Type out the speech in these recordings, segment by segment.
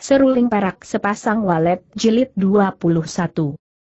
Seruling Perak Sepasang Walet Jilid 21.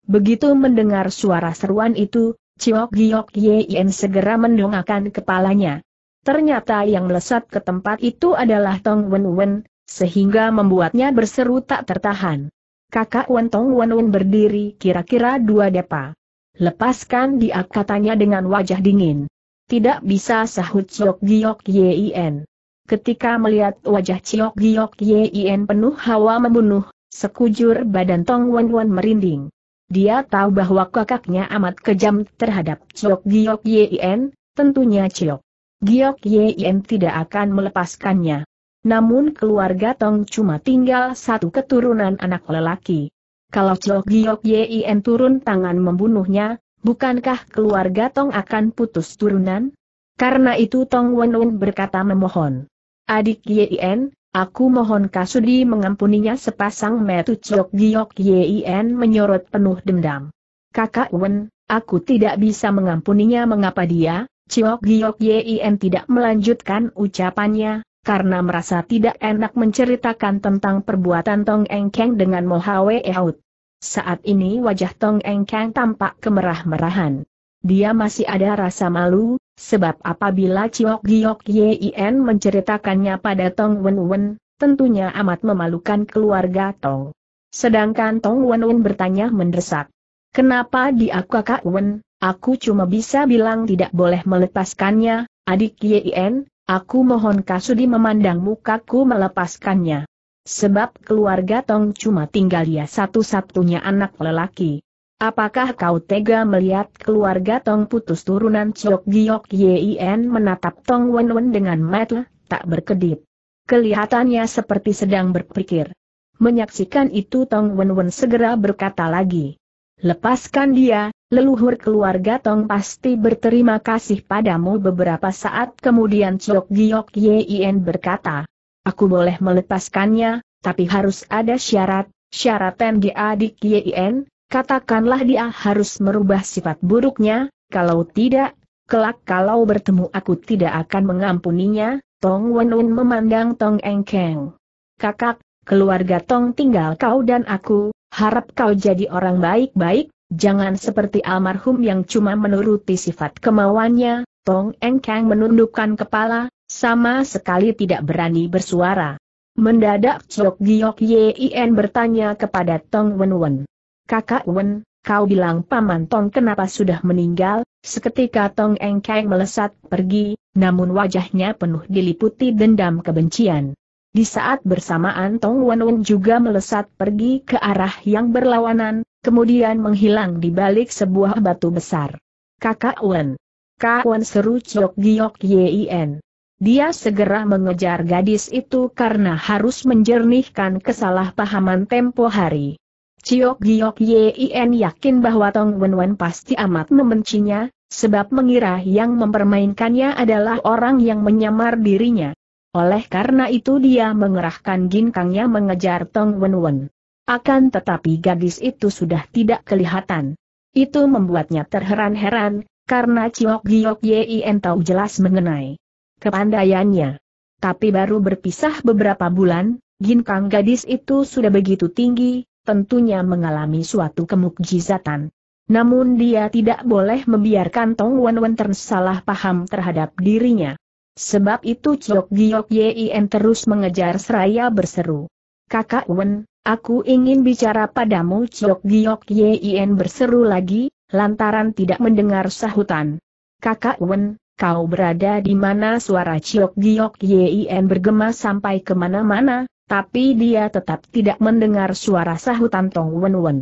Begitu mendengar suara seruan itu, Ciok Giok Yin segera mendongakkan kepalanya. Ternyata yang melesat ke tempat itu adalah Tong Wen Wen, sehingga membuatnya berseru tak tertahan. Kakak Wen Tong Wen Wen berdiri kira-kira dua depa. Lepaskan dia katanya dengan wajah dingin. Tidak bisa sahut Ciok Giok Yin ketika melihat wajah Ciok Giok Yien penuh hawa membunuh, sekujur badan Tong Wen Wen merinding. Dia tahu bahwa kakaknya amat kejam terhadap Ciok Giok Yien, tentunya Ciok Giok Yien tidak akan melepaskannya. Namun keluarga Tong cuma tinggal satu keturunan anak lelaki. Kalau Ciok Giok Yien turun tangan membunuhnya, bukankah keluarga Tong akan putus turunan? Karena itu Tong Wen Wen berkata memohon. Adik Yien, aku mohon Kasudi mengampuninya sepasang metu Ciok Giok Yien menyorot penuh dendam. Kakak Wen, aku tidak bisa mengampuninya mengapa dia, Ciok Giok Yien tidak melanjutkan ucapannya, karena merasa tidak enak menceritakan tentang perbuatan Tong Engkeng dengan Mohawe Eaut. Saat ini wajah Tong Engkeng tampak kemerah-merahan dia masih ada rasa malu, sebab apabila Ciok Giok Yien menceritakannya pada Tong Wen Wen, tentunya amat memalukan keluarga Tong. Sedangkan Tong Wen Wen bertanya mendesak. Kenapa di aku Kak Wen, aku cuma bisa bilang tidak boleh melepaskannya, adik Yien, aku mohon kasudi memandang mukaku melepaskannya. Sebab keluarga Tong cuma tinggal dia satu-satunya anak lelaki. Apakah kau tega melihat keluarga Tong putus turunan Chok Giok Yien menatap Tong Wen Wen dengan mata tak berkedip? Kelihatannya seperti sedang berpikir. Menyaksikan itu Tong Wen Wen segera berkata lagi. Lepaskan dia, leluhur keluarga Tong pasti berterima kasih padamu beberapa saat kemudian Chok Giok Yien berkata. Aku boleh melepaskannya, tapi harus ada syarat, Syarat di adik Katakanlah dia harus merubah sifat buruknya, kalau tidak, kelak kalau bertemu aku tidak akan mengampuninya, Tong Wenun memandang Tong Engkeng. Kakak, keluarga Tong tinggal kau dan aku, harap kau jadi orang baik-baik, jangan seperti almarhum yang cuma menuruti sifat kemauannya, Tong Engkeng menundukkan kepala, sama sekali tidak berani bersuara. Mendadak Chok Giok Yien bertanya kepada Tong Wenwen. Kakak Wen, kau bilang Paman Tong kenapa sudah meninggal, seketika Tong Kang melesat pergi, namun wajahnya penuh diliputi dendam kebencian. Di saat bersamaan Tong Wen juga melesat pergi ke arah yang berlawanan, kemudian menghilang di balik sebuah batu besar. Kakak Wen. Kak Wen seru Chok Giok Yin. Dia segera mengejar gadis itu karena harus menjernihkan kesalahpahaman tempo hari. Ciok Giok Yien yakin bahwa Tong Wenwen pasti amat membencinya, sebab mengira yang mempermainkannya adalah orang yang menyamar dirinya. Oleh karena itu dia mengerahkan ginkangnya mengejar Tong Wenwen. Akan tetapi gadis itu sudah tidak kelihatan. Itu membuatnya terheran-heran, karena Ciok Giok Yien tahu jelas mengenai kepandaiannya. Tapi baru berpisah beberapa bulan, ginkang gadis itu sudah begitu tinggi, tentunya mengalami suatu kemukjizatan. Namun dia tidak boleh membiarkan Tong Wen Wen tersalah paham terhadap dirinya. Sebab itu Chok Giok Yin terus mengejar seraya berseru. Kakak Wen, aku ingin bicara padamu Chok Giok Yin berseru lagi, lantaran tidak mendengar sahutan. Kakak Wen, kau berada di mana suara Chok Giok Yin bergema sampai kemana-mana, tapi dia tetap tidak mendengar suara sahutan Tong Wen Wen.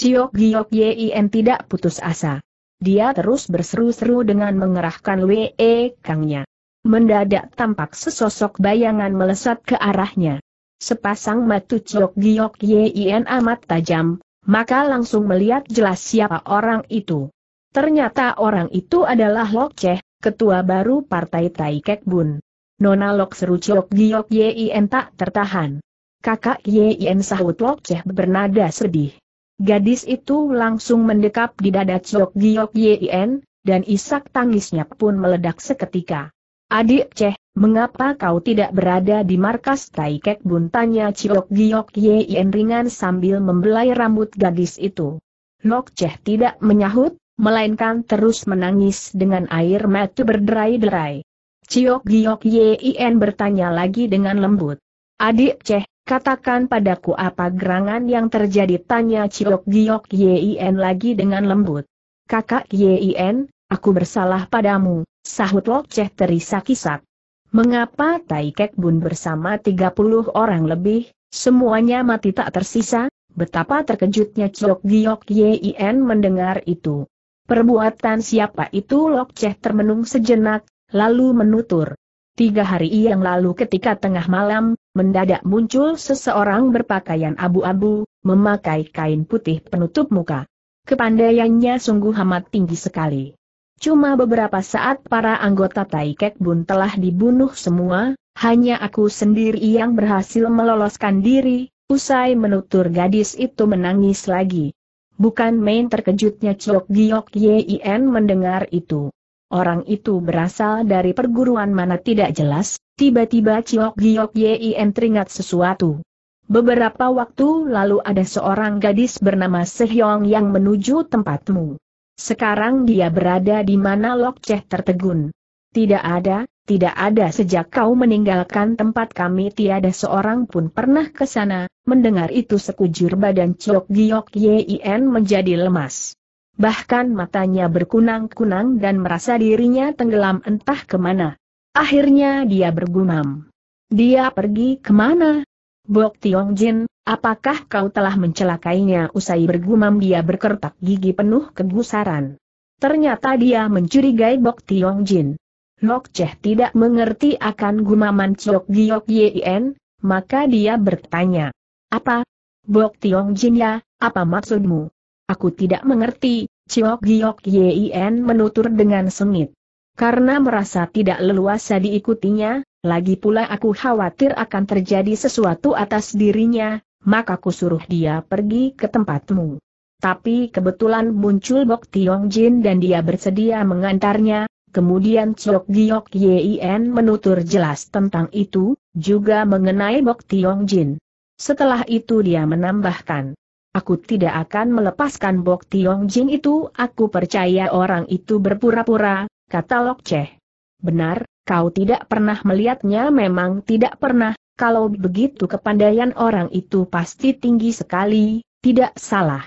Ciok Giok Yien tidak putus asa. Dia terus berseru-seru dengan mengerahkan Wee Kangnya. Mendadak tampak sesosok bayangan melesat ke arahnya. Sepasang mata Ciok Giok Yien amat tajam, maka langsung melihat jelas siapa orang itu. Ternyata orang itu adalah Lok Cheh, ketua baru partai Tai Bun. Nona Lok seru Ciok Giok Yien tak tertahan. Kakak Yien sahut Lok Ceh bernada sedih. Gadis itu langsung mendekap di dada Ciok Giok Yien dan isak tangisnya pun meledak seketika. Adik Ceh, mengapa kau tidak berada di markas Taikek Bun? Tanya Ciok Giok Yien ringan sambil membelai rambut gadis itu. Lok Ceh tidak menyahut, melainkan terus menangis dengan air mata berderai-derai. Ciok Giok Yin bertanya lagi dengan lembut. Adik Ceh, katakan padaku apa gerangan yang terjadi tanya Ciok Giok Yin lagi dengan lembut. Kakak Yin, aku bersalah padamu, sahut Lok Ceh terisak-isak. Mengapa Tai Kek Bun bersama 30 orang lebih, semuanya mati tak tersisa? Betapa terkejutnya Ciok Giok Yin mendengar itu. Perbuatan siapa itu Lok Ceh termenung sejenak, lalu menutur. Tiga hari yang lalu ketika tengah malam, mendadak muncul seseorang berpakaian abu-abu, memakai kain putih penutup muka. Kepandaiannya sungguh amat tinggi sekali. Cuma beberapa saat para anggota Taikek Bun telah dibunuh semua, hanya aku sendiri yang berhasil meloloskan diri, usai menutur gadis itu menangis lagi. Bukan main terkejutnya Chok Giok Yin mendengar itu. Orang itu berasal dari perguruan mana tidak jelas, tiba-tiba Ciok Giok Yien teringat sesuatu. Beberapa waktu lalu ada seorang gadis bernama Sehyong yang menuju tempatmu. Sekarang dia berada di mana Lok Cheh tertegun. Tidak ada, tidak ada sejak kau meninggalkan tempat kami tiada seorang pun pernah ke sana, mendengar itu sekujur badan Ciok Giok Yien menjadi lemas bahkan matanya berkunang-kunang dan merasa dirinya tenggelam entah kemana. Akhirnya dia bergumam. Dia pergi kemana? Bok Tiong Jin, apakah kau telah mencelakainya usai bergumam dia berkertak gigi penuh kegusaran. Ternyata dia mencurigai Bok Tiong Jin. Lok Cheh tidak mengerti akan gumaman Ciok Giok Yin, maka dia bertanya. Apa? Bok Tiong Jin ya, apa maksudmu? Aku tidak mengerti, Ciok Giok Yin menutur dengan sengit. Karena merasa tidak leluasa diikutinya, lagi pula aku khawatir akan terjadi sesuatu atas dirinya, maka aku suruh dia pergi ke tempatmu. Tapi kebetulan muncul Bok Tiong Jin dan dia bersedia mengantarnya, kemudian Ciok Giok Yin menutur jelas tentang itu, juga mengenai Bok Tiong Jin. Setelah itu dia menambahkan, Aku tidak akan melepaskan Bok Tiong Jing itu, aku percaya orang itu berpura-pura, kata Lok Ceh. Benar, kau tidak pernah melihatnya memang tidak pernah, kalau begitu kepandaian orang itu pasti tinggi sekali, tidak salah.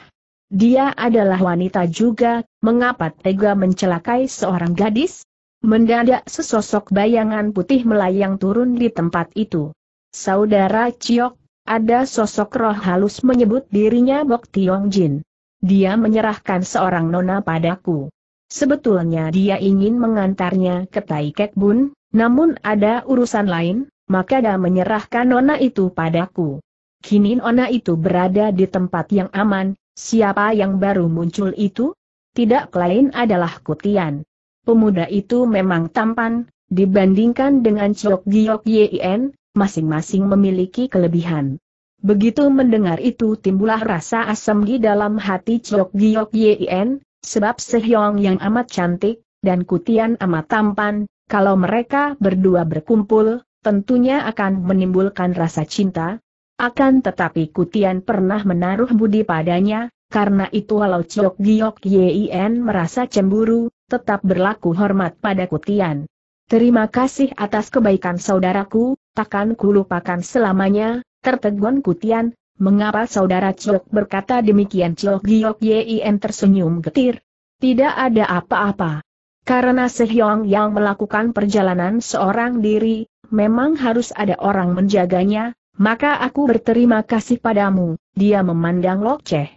Dia adalah wanita juga, mengapa tega mencelakai seorang gadis? Mendadak sesosok bayangan putih melayang turun di tempat itu. Saudara Ciok, ada sosok roh halus menyebut dirinya Bok Tiong Jin. Dia menyerahkan seorang nona padaku. Sebetulnya dia ingin mengantarnya ke Tai Kek Bun, namun ada urusan lain, maka dia menyerahkan nona itu padaku. Kini nona itu berada di tempat yang aman, siapa yang baru muncul itu? Tidak lain adalah Kutian. Pemuda itu memang tampan, dibandingkan dengan Chok Giok Yien, masing-masing memiliki kelebihan. Begitu mendengar itu timbullah rasa asam di dalam hati Chok Giok Yien, sebab Sehyong yang amat cantik, dan Kutian amat tampan, kalau mereka berdua berkumpul, tentunya akan menimbulkan rasa cinta. Akan tetapi Kutian pernah menaruh budi padanya, karena itu walau Chok Giok Yien merasa cemburu, tetap berlaku hormat pada Kutian. Terima kasih atas kebaikan saudaraku, takkan kulupakan selamanya, tertegun Kutian, mengapa saudara Ciok berkata demikian Ciok Giok Yin tersenyum getir. Tidak ada apa-apa. Karena Sehyong yang melakukan perjalanan seorang diri, memang harus ada orang menjaganya, maka aku berterima kasih padamu, dia memandang Lok Ceh.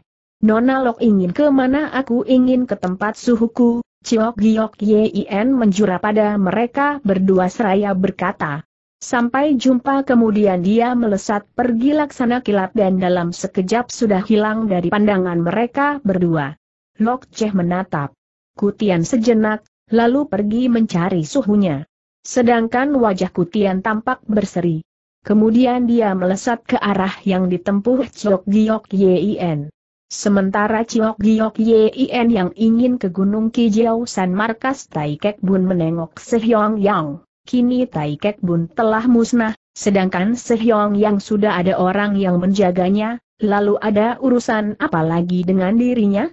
Nona Lok ingin kemana aku ingin ke tempat suhuku, Ciok Giok Yin menjura pada mereka berdua seraya berkata. Sampai jumpa kemudian dia melesat pergi laksana kilat dan dalam sekejap sudah hilang dari pandangan mereka berdua. Lok Cheh menatap. Kutian sejenak, lalu pergi mencari suhunya. Sedangkan wajah Kutian tampak berseri. Kemudian dia melesat ke arah yang ditempuh Ciok Giok Yin. Sementara Ciok Giok Yin yang ingin ke Gunung Kijau San Markas Taikek Bun menengok Sehyong Yang kini Tai Kek Bun telah musnah, sedangkan Sehyong yang sudah ada orang yang menjaganya, lalu ada urusan apa lagi dengan dirinya?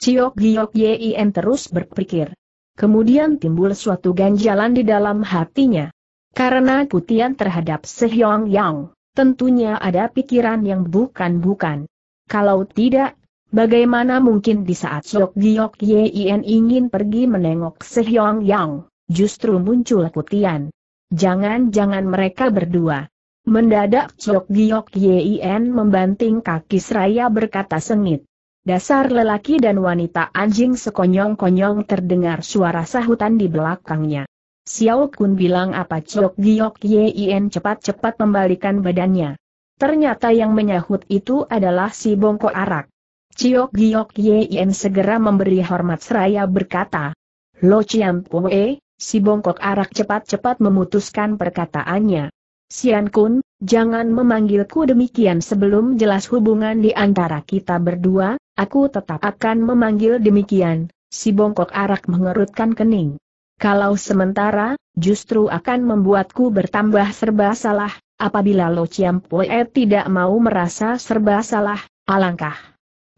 Ciok Giok Yin terus berpikir. Kemudian timbul suatu ganjalan di dalam hatinya. Karena kutian terhadap Sehyong Yang, tentunya ada pikiran yang bukan-bukan. Kalau tidak Bagaimana mungkin di saat Ciok Giok Yin ingin pergi menengok Sehyong Yang, justru muncul kutian. Jangan-jangan mereka berdua. Mendadak Chok Giok Yien membanting kaki seraya berkata sengit. Dasar lelaki dan wanita anjing sekonyong-konyong terdengar suara sahutan di belakangnya. Xiao Kun bilang apa Chok Giok Yien cepat-cepat membalikan badannya. Ternyata yang menyahut itu adalah si bongko arak. Chok Giok Yien segera memberi hormat seraya berkata, Lo Chiam Pue, Si bongkok arak cepat-cepat memutuskan perkataannya. Sian Kun, jangan memanggilku demikian sebelum jelas hubungan di antara kita berdua, aku tetap akan memanggil demikian, si bongkok arak mengerutkan kening. Kalau sementara, justru akan membuatku bertambah serba salah, apabila Lo Chiam Pue tidak mau merasa serba salah, alangkah.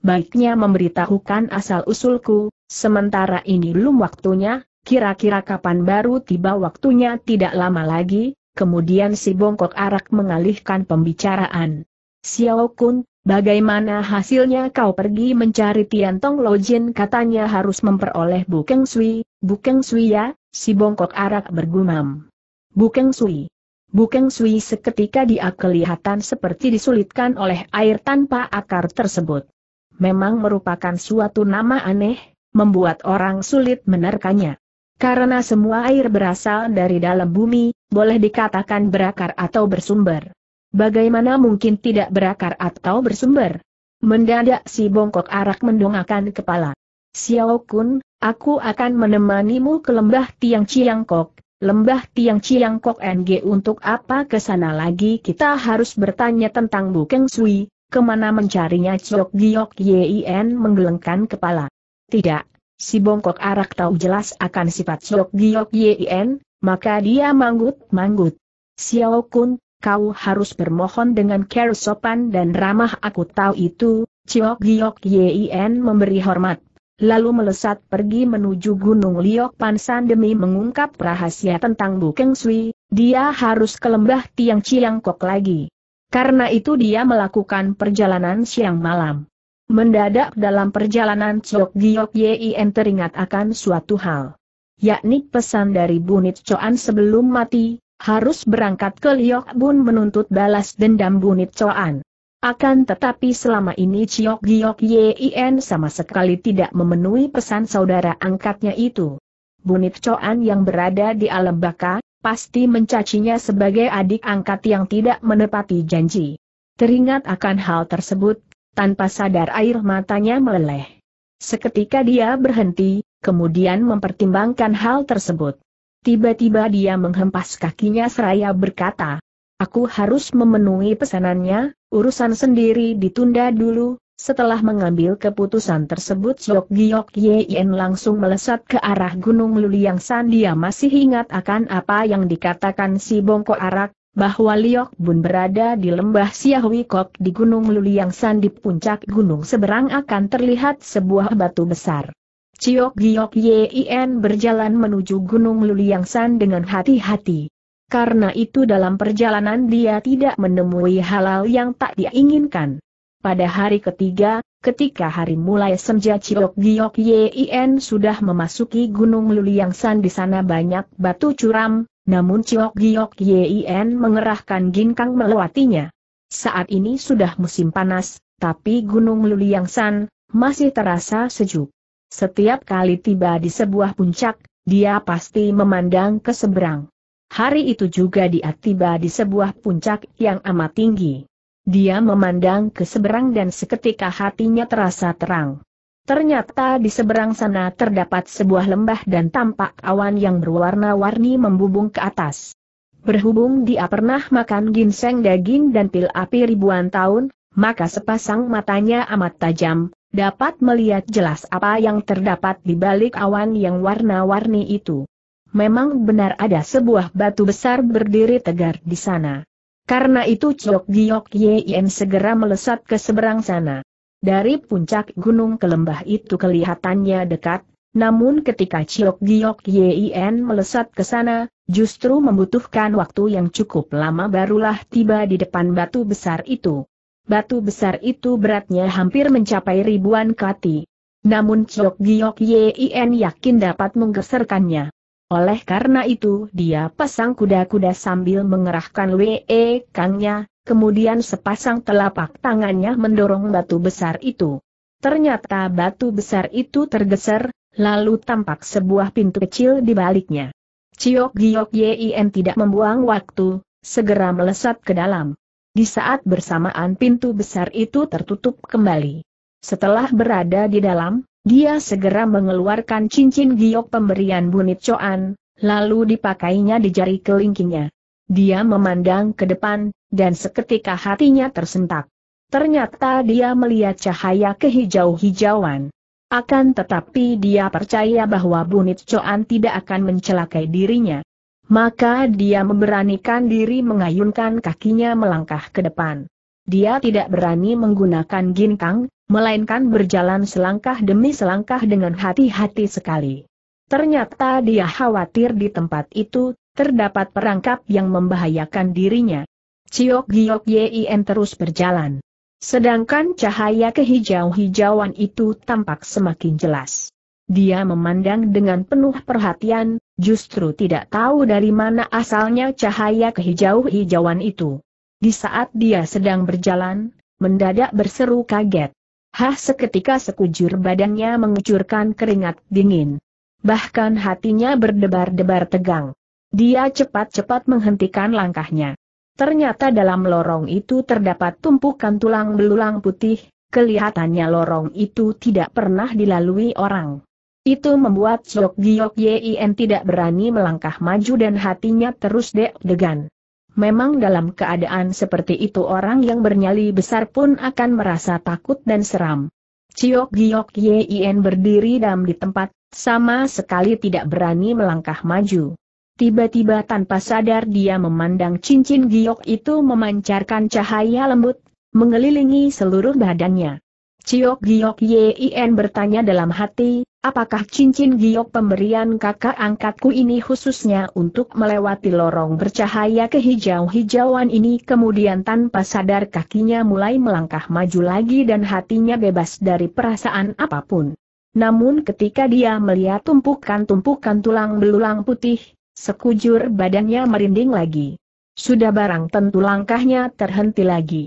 Baiknya memberitahukan asal-usulku, sementara ini belum waktunya, Kira-kira kapan baru tiba waktunya tidak lama lagi, kemudian si bongkok arak mengalihkan pembicaraan. Xiao Kun, bagaimana hasilnya kau pergi mencari Tiantong Lojin katanya harus memperoleh Bukeng Sui, Bukeng Sui ya, si bongkok arak bergumam. Bukeng Sui. Bukeng Sui seketika dia kelihatan seperti disulitkan oleh air tanpa akar tersebut. Memang merupakan suatu nama aneh, membuat orang sulit menerkanya. Karena semua air berasal dari dalam bumi, boleh dikatakan berakar atau bersumber. Bagaimana mungkin tidak berakar atau bersumber? Mendadak si bongkok arak mendongakkan kepala. Xiao Kun, aku akan menemanimu ke lembah Tiang Ciangkok, lembah Tiang Ciangkok NG untuk apa ke sana lagi kita harus bertanya tentang Bukeng Sui, kemana mencarinya Chok Giok Yin menggelengkan kepala. Tidak, si bongkok arak tahu jelas akan sifat Siok Giok Yin, maka dia manggut-manggut. Xiao Kun, kau harus bermohon dengan care sopan dan ramah aku tahu itu, Siok Giok Yin memberi hormat. Lalu melesat pergi menuju Gunung Liok Pansan demi mengungkap rahasia tentang Bukeng Sui, dia harus ke lembah Tiang Kok lagi. Karena itu dia melakukan perjalanan siang malam. Mendadak dalam perjalanan Chok Giok Yien teringat akan suatu hal. Yakni pesan dari Bunit Choan sebelum mati, harus berangkat ke Liok Bun menuntut balas dendam Bunit Choan. Akan tetapi selama ini Chok Giok Yien sama sekali tidak memenuhi pesan saudara angkatnya itu. Bunit Choan yang berada di alam baka, pasti mencacinya sebagai adik angkat yang tidak menepati janji. Teringat akan hal tersebut, tanpa sadar air matanya meleleh. Seketika dia berhenti, kemudian mempertimbangkan hal tersebut. Tiba-tiba dia menghempas kakinya seraya berkata, Aku harus memenuhi pesanannya, urusan sendiri ditunda dulu. Setelah mengambil keputusan tersebut Sok Giok Yen langsung melesat ke arah Gunung Luliang San dia masih ingat akan apa yang dikatakan si Bongko Arak, bahwa Liok Bun berada di lembah Siahuikok di Gunung Luliang San di puncak gunung seberang akan terlihat sebuah batu besar. Ciok Giok Yin berjalan menuju Gunung Luliang San dengan hati-hati. Karena itu dalam perjalanan dia tidak menemui halal yang tak diinginkan. Pada hari ketiga, ketika hari mulai senja Ciok Giok Yin sudah memasuki Gunung Luliang San di sana banyak batu curam, namun Chiok Giok Yin mengerahkan ginkang melewatinya. Saat ini sudah musim panas, tapi Gunung Luliangsan masih terasa sejuk. Setiap kali tiba di sebuah puncak, dia pasti memandang ke seberang. Hari itu juga dia tiba di sebuah puncak yang amat tinggi. Dia memandang ke seberang dan seketika hatinya terasa terang. Ternyata di seberang sana terdapat sebuah lembah dan tampak awan yang berwarna-warni membubung ke atas. Berhubung dia pernah makan ginseng daging dan pil api ribuan tahun, maka sepasang matanya amat tajam, dapat melihat jelas apa yang terdapat di balik awan yang warna-warni itu. Memang benar ada sebuah batu besar berdiri tegar di sana. Karena itu Chok Giok Yen segera melesat ke seberang sana. Dari puncak gunung ke lembah itu kelihatannya dekat, namun ketika Ciok Giok Yien melesat ke sana, justru membutuhkan waktu yang cukup lama barulah tiba di depan batu besar itu. Batu besar itu beratnya hampir mencapai ribuan kati. Namun Ciok Giok Yien yakin dapat menggeserkannya. Oleh karena itu dia pasang kuda-kuda sambil mengerahkan WE kangnya, kemudian sepasang telapak tangannya mendorong batu besar itu. Ternyata batu besar itu tergeser, lalu tampak sebuah pintu kecil di baliknya. Ciok Giok Yin tidak membuang waktu, segera melesat ke dalam. Di saat bersamaan pintu besar itu tertutup kembali. Setelah berada di dalam, dia segera mengeluarkan cincin giok pemberian Bunit Coan, lalu dipakainya di jari kelingkingnya. Dia memandang ke depan, dan seketika hatinya tersentak. Ternyata dia melihat cahaya kehijau-hijauan. Akan tetapi dia percaya bahwa Bunit Coan tidak akan mencelakai dirinya. Maka dia memberanikan diri mengayunkan kakinya melangkah ke depan. Dia tidak berani menggunakan ginkang, melainkan berjalan selangkah demi selangkah dengan hati-hati sekali. Ternyata dia khawatir di tempat itu, terdapat perangkap yang membahayakan dirinya. Ciok Giok Yin terus berjalan. Sedangkan cahaya kehijau-hijauan itu tampak semakin jelas. Dia memandang dengan penuh perhatian, justru tidak tahu dari mana asalnya cahaya kehijau-hijauan itu. Di saat dia sedang berjalan, mendadak berseru kaget. Hah seketika sekujur badannya mengucurkan keringat dingin. Bahkan hatinya berdebar-debar tegang. Dia cepat-cepat menghentikan langkahnya. Ternyata dalam lorong itu terdapat tumpukan tulang belulang putih, kelihatannya lorong itu tidak pernah dilalui orang. Itu membuat Chok Giok Yin tidak berani melangkah maju dan hatinya terus deg-degan. Memang dalam keadaan seperti itu orang yang bernyali besar pun akan merasa takut dan seram. Ciok Giok Yin berdiri dam di tempat, sama sekali tidak berani melangkah maju. Tiba-tiba tanpa sadar dia memandang cincin giok itu memancarkan cahaya lembut, mengelilingi seluruh badannya. Ciok Giok Yin bertanya dalam hati, apakah cincin giok pemberian kakak angkatku ini khususnya untuk melewati lorong bercahaya kehijau-hijauan ini kemudian tanpa sadar kakinya mulai melangkah maju lagi dan hatinya bebas dari perasaan apapun. Namun ketika dia melihat tumpukan-tumpukan tulang belulang putih, sekujur badannya merinding lagi. Sudah barang tentu langkahnya terhenti lagi.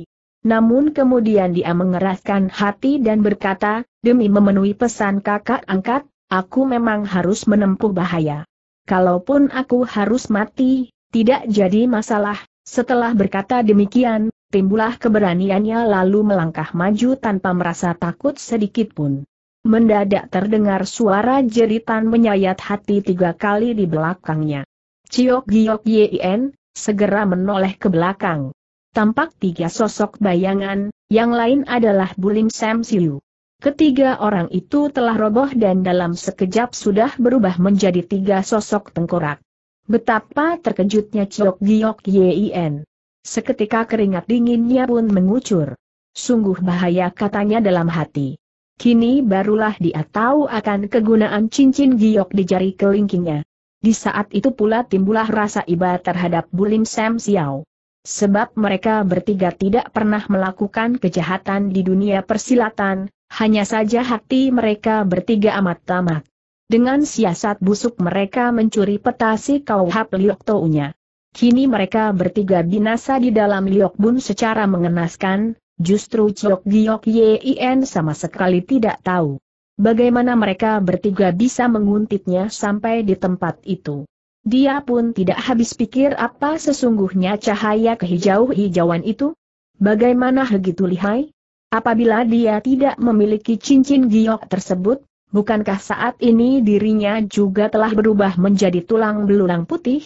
Namun kemudian dia mengeraskan hati dan berkata, Demi memenuhi pesan kakak angkat, aku memang harus menempuh bahaya. Kalaupun aku harus mati, tidak jadi masalah. Setelah berkata demikian, timbullah keberaniannya lalu melangkah maju tanpa merasa takut sedikit pun. Mendadak terdengar suara jeritan menyayat hati tiga kali di belakangnya. Ciok Giok Yin, segera menoleh ke belakang. Tampak tiga sosok bayangan, yang lain adalah Bulim Sam Siu. Ketiga orang itu telah roboh dan dalam sekejap sudah berubah menjadi tiga sosok tengkorak. Betapa terkejutnya Ciok Giok Yin. Seketika keringat dinginnya pun mengucur. Sungguh bahaya katanya dalam hati. Kini barulah dia tahu akan kegunaan cincin giok di jari kelingkingnya. Di saat itu pula timbullah rasa iba terhadap Bulim Sam Xiao. Sebab mereka bertiga tidak pernah melakukan kejahatan di dunia persilatan, hanya saja hati mereka bertiga amat tamak. Dengan siasat busuk mereka mencuri petasi kauhap Liok Tounya. Kini mereka bertiga binasa di dalam Liok Bun secara mengenaskan, justru Chok Giok yein sama sekali tidak tahu. Bagaimana mereka bertiga bisa menguntitnya sampai di tempat itu. Dia pun tidak habis pikir apa sesungguhnya cahaya kehijau-hijauan itu. Bagaimana begitu lihai? Apabila dia tidak memiliki cincin giok tersebut, bukankah saat ini dirinya juga telah berubah menjadi tulang belulang putih?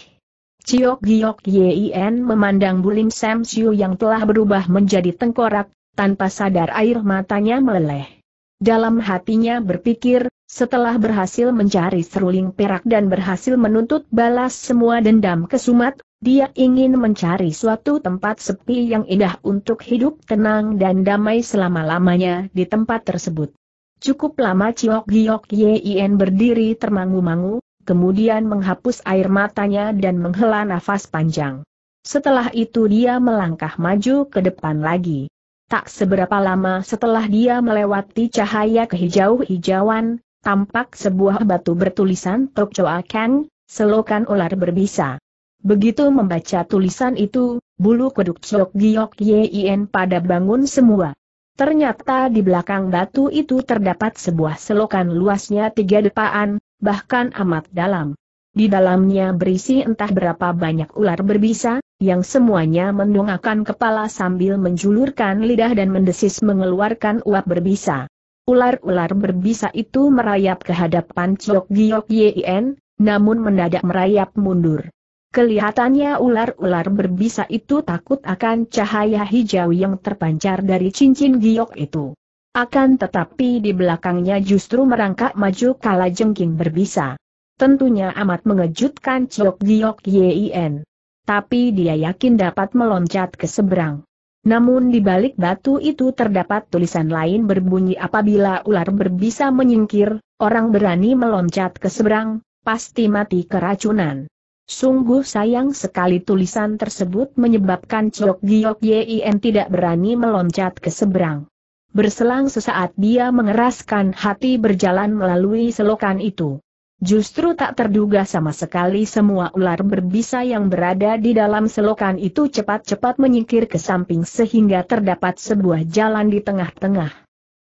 Ciok Giok Yin memandang Bulim Sam Siu yang telah berubah menjadi tengkorak, tanpa sadar air matanya meleleh. Dalam hatinya berpikir, setelah berhasil mencari seruling perak dan berhasil menuntut balas semua dendam kesumat, dia ingin mencari suatu tempat sepi yang indah untuk hidup tenang dan damai selama-lamanya di tempat tersebut. Cukup lama Ciok Giok Yien berdiri termangu-mangu, kemudian menghapus air matanya dan menghela nafas panjang. Setelah itu dia melangkah maju ke depan lagi. Tak seberapa lama setelah dia melewati cahaya kehijau-hijauan, tampak sebuah batu bertulisan Choa Kang, selokan ular berbisa. Begitu membaca tulisan itu, bulu kuduk Chok Giok Yin pada bangun semua. Ternyata di belakang batu itu terdapat sebuah selokan luasnya tiga depaan, bahkan amat dalam. Di dalamnya berisi entah berapa banyak ular berbisa, yang semuanya mendongakkan kepala sambil menjulurkan lidah dan mendesis mengeluarkan uap berbisa. Ular-ular berbisa itu merayap ke hadapan Chok Giok Yin, namun mendadak merayap mundur. Kelihatannya ular-ular berbisa itu takut akan cahaya hijau yang terpancar dari cincin giok itu. Akan tetapi di belakangnya justru merangkak maju kala jengking berbisa. Tentunya amat mengejutkan Ciok Giok Yin. Tapi dia yakin dapat meloncat ke seberang. Namun di balik batu itu terdapat tulisan lain berbunyi apabila ular berbisa menyingkir, orang berani meloncat ke seberang, pasti mati keracunan. Sungguh sayang sekali tulisan tersebut menyebabkan Chok Giok Yin tidak berani meloncat ke seberang. Berselang sesaat dia mengeraskan hati berjalan melalui selokan itu. Justru tak terduga sama sekali semua ular berbisa yang berada di dalam selokan itu cepat-cepat menyingkir ke samping sehingga terdapat sebuah jalan di tengah-tengah.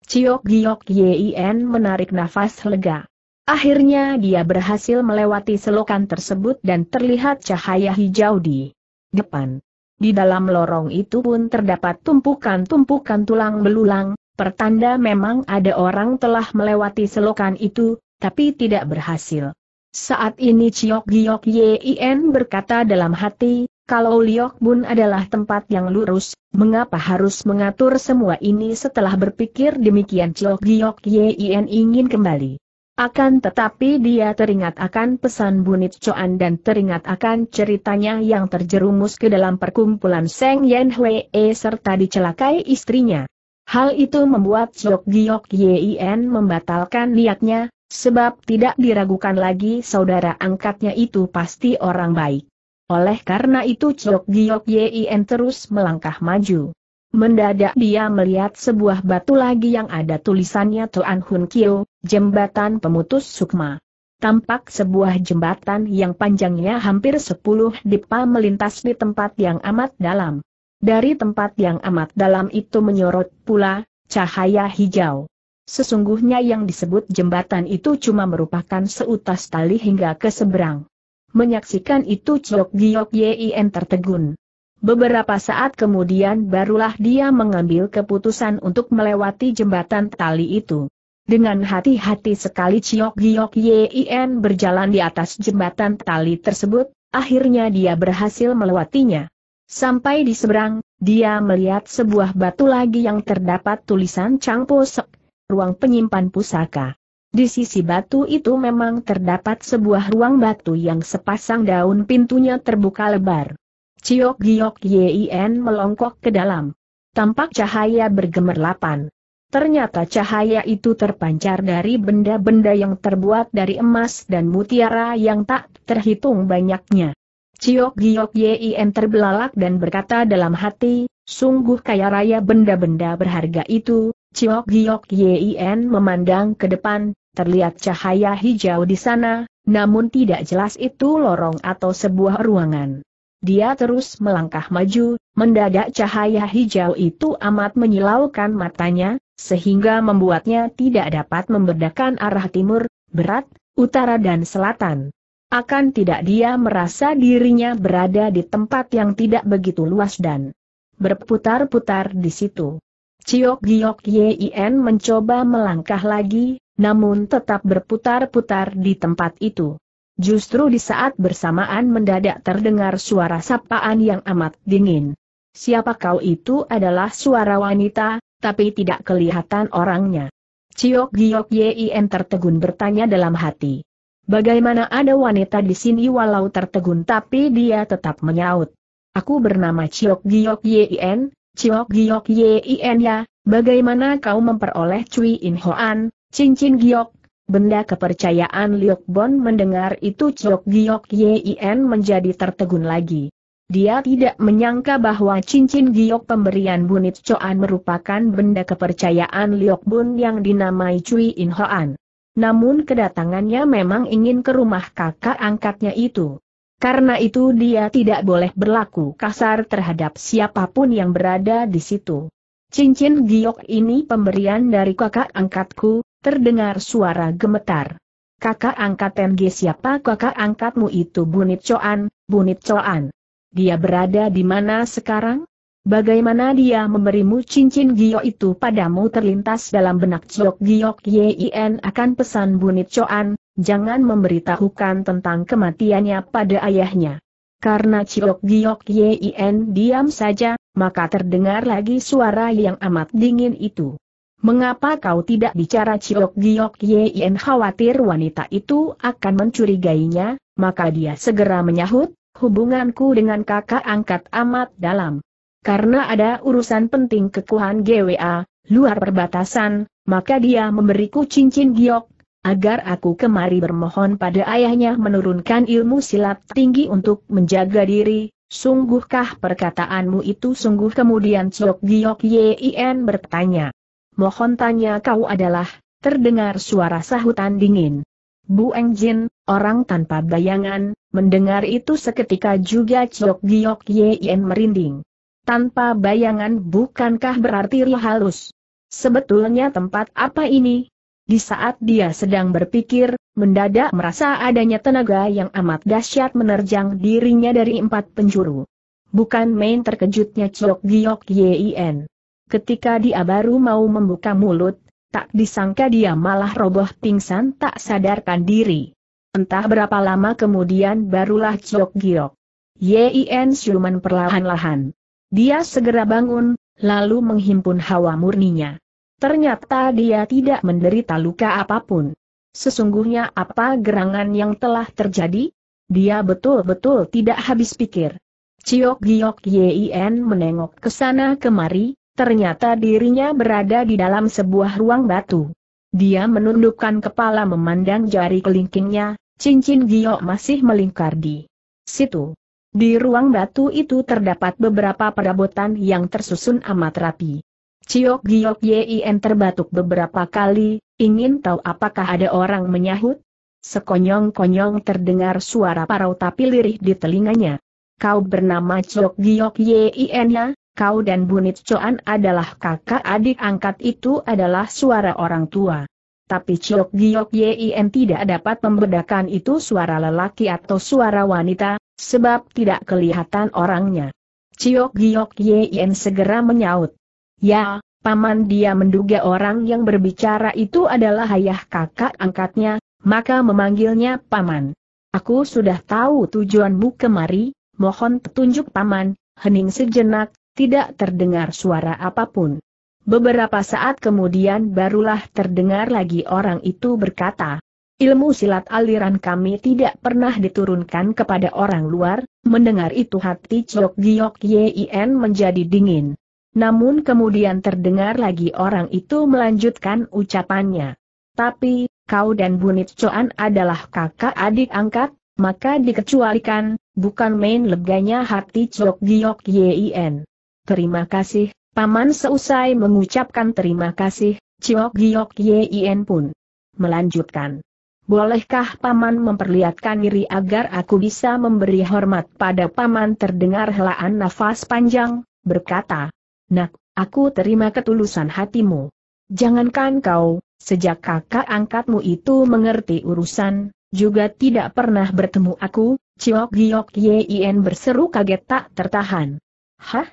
Ciok Giok Yin menarik nafas lega. Akhirnya dia berhasil melewati selokan tersebut dan terlihat cahaya hijau di depan. Di dalam lorong itu pun terdapat tumpukan-tumpukan tulang belulang, pertanda memang ada orang telah melewati selokan itu, tapi tidak berhasil. Saat ini Ciok Giok Yien berkata dalam hati, kalau Liok Bun adalah tempat yang lurus, mengapa harus mengatur semua ini setelah berpikir demikian Ciok Giok Yien ingin kembali akan tetapi dia teringat akan pesan Bunit Coan dan teringat akan ceritanya yang terjerumus ke dalam perkumpulan Seng Yen Hwee serta dicelakai istrinya. Hal itu membuat Jok Giok Yien membatalkan niatnya, sebab tidak diragukan lagi saudara angkatnya itu pasti orang baik. Oleh karena itu Jok Giok Yien terus melangkah maju. Mendadak dia melihat sebuah batu lagi yang ada tulisannya Toan Hun Kyo, Jembatan Pemutus Sukma. Tampak sebuah jembatan yang panjangnya hampir 10 dipa melintas di tempat yang amat dalam. Dari tempat yang amat dalam itu menyorot pula, cahaya hijau. Sesungguhnya yang disebut jembatan itu cuma merupakan seutas tali hingga ke seberang. Menyaksikan itu Chok Giok Yien tertegun. Beberapa saat kemudian barulah dia mengambil keputusan untuk melewati jembatan tali itu. Dengan hati-hati sekali Ciok Giok Yin berjalan di atas jembatan tali tersebut, akhirnya dia berhasil melewatinya. Sampai di seberang, dia melihat sebuah batu lagi yang terdapat tulisan Po Sek, ruang penyimpan pusaka. Di sisi batu itu memang terdapat sebuah ruang batu yang sepasang daun pintunya terbuka lebar. Ciok Giok Yin melongkok ke dalam. Tampak cahaya bergemerlapan. Ternyata cahaya itu terpancar dari benda-benda yang terbuat dari emas dan mutiara yang tak terhitung banyaknya. Ciok Giok Yin terbelalak dan berkata dalam hati, sungguh kaya raya benda-benda berharga itu, Ciok Giok Yin memandang ke depan, terlihat cahaya hijau di sana, namun tidak jelas itu lorong atau sebuah ruangan. Dia terus melangkah maju, mendadak cahaya hijau itu amat menyilaukan matanya, sehingga membuatnya tidak dapat membedakan arah timur, berat, utara dan selatan. Akan tidak dia merasa dirinya berada di tempat yang tidak begitu luas dan berputar-putar di situ. Ciok Giok Yin mencoba melangkah lagi, namun tetap berputar-putar di tempat itu. Justru di saat bersamaan mendadak terdengar suara sapaan yang amat dingin. Siapa kau itu adalah suara wanita, tapi tidak kelihatan orangnya. Ciok Giok Yin tertegun bertanya dalam hati. Bagaimana ada wanita di sini walau tertegun tapi dia tetap menyaut. Aku bernama Ciok Giok Yin, Ciok Giok Yin ya, bagaimana kau memperoleh Cui In Hoan, cincin giok, Benda kepercayaan Liok Bon mendengar itu Chok Giok Yin menjadi tertegun lagi. Dia tidak menyangka bahwa cincin giok pemberian Bunit Choan merupakan benda kepercayaan Liok Bun yang dinamai Cui In Hoan. Namun kedatangannya memang ingin ke rumah kakak angkatnya itu. Karena itu dia tidak boleh berlaku kasar terhadap siapapun yang berada di situ. Cincin giok ini pemberian dari kakak angkatku, Terdengar suara gemetar. Kakak angkat MG siapa kakak angkatmu itu Bunit Coan, Bunit Coan. Dia berada di mana sekarang? Bagaimana dia memberimu cincin giok itu padamu terlintas dalam benak Ciok Giok Yin akan pesan Bunit Coan, jangan memberitahukan tentang kematiannya pada ayahnya. Karena Ciok Giok Yin diam saja, maka terdengar lagi suara yang amat dingin itu. Mengapa kau tidak bicara Ciok Giok Yen khawatir wanita itu akan mencurigainya, maka dia segera menyahut, hubunganku dengan kakak angkat amat dalam. Karena ada urusan penting kekuhan GWA, luar perbatasan, maka dia memberiku cincin giok, agar aku kemari bermohon pada ayahnya menurunkan ilmu silat tinggi untuk menjaga diri, sungguhkah perkataanmu itu sungguh kemudian Ciok Giok Yien bertanya mohon tanya kau adalah, terdengar suara sahutan dingin. Bu Engjin, orang tanpa bayangan, mendengar itu seketika juga Ciok Giok Yen merinding. Tanpa bayangan bukankah berarti halus? Sebetulnya tempat apa ini? Di saat dia sedang berpikir, mendadak merasa adanya tenaga yang amat dahsyat menerjang dirinya dari empat penjuru. Bukan main terkejutnya Ciok Giok Yen. Ketika dia baru mau membuka mulut, tak disangka dia malah roboh pingsan tak sadarkan diri. Entah berapa lama kemudian barulah Chok Giok. Yin Siuman perlahan-lahan. Dia segera bangun, lalu menghimpun hawa murninya. Ternyata dia tidak menderita luka apapun. Sesungguhnya apa gerangan yang telah terjadi? Dia betul-betul tidak habis pikir. Ciok Giok Yin menengok ke sana kemari, Ternyata dirinya berada di dalam sebuah ruang batu. Dia menundukkan kepala memandang jari kelingkingnya, cincin giok masih melingkar di situ. Di ruang batu itu terdapat beberapa perabotan yang tersusun amat rapi. Ciok giok yin terbatuk beberapa kali, ingin tahu apakah ada orang menyahut? Sekonyong-konyong terdengar suara parau tapi lirih di telinganya. Kau bernama Ciok Giok Yin ya? kau dan Bunit Coan adalah kakak adik angkat itu adalah suara orang tua. Tapi Ciok Giok Yin tidak dapat membedakan itu suara lelaki atau suara wanita, sebab tidak kelihatan orangnya. Ciok Giok Yin segera menyaut. Ya, paman dia menduga orang yang berbicara itu adalah ayah kakak angkatnya, maka memanggilnya paman. Aku sudah tahu tujuanmu kemari, mohon petunjuk paman, hening sejenak, tidak terdengar suara apapun. Beberapa saat kemudian barulah terdengar lagi orang itu berkata, Ilmu silat aliran kami tidak pernah diturunkan kepada orang luar, mendengar itu hati Chok Giok Yin menjadi dingin. Namun kemudian terdengar lagi orang itu melanjutkan ucapannya. Tapi, kau dan Bunit Choan adalah kakak adik angkat, maka dikecualikan, bukan main leganya hati Chok Giok Yin. Terima kasih, Paman seusai mengucapkan terima kasih, Ciok Giok Yien pun melanjutkan. Bolehkah Paman memperlihatkan diri agar aku bisa memberi hormat pada Paman terdengar helaan nafas panjang, berkata, Nak, aku terima ketulusan hatimu. Jangankan kau, sejak kakak angkatmu itu mengerti urusan, juga tidak pernah bertemu aku, Ciok Giok Yien berseru kaget tak tertahan. Hah?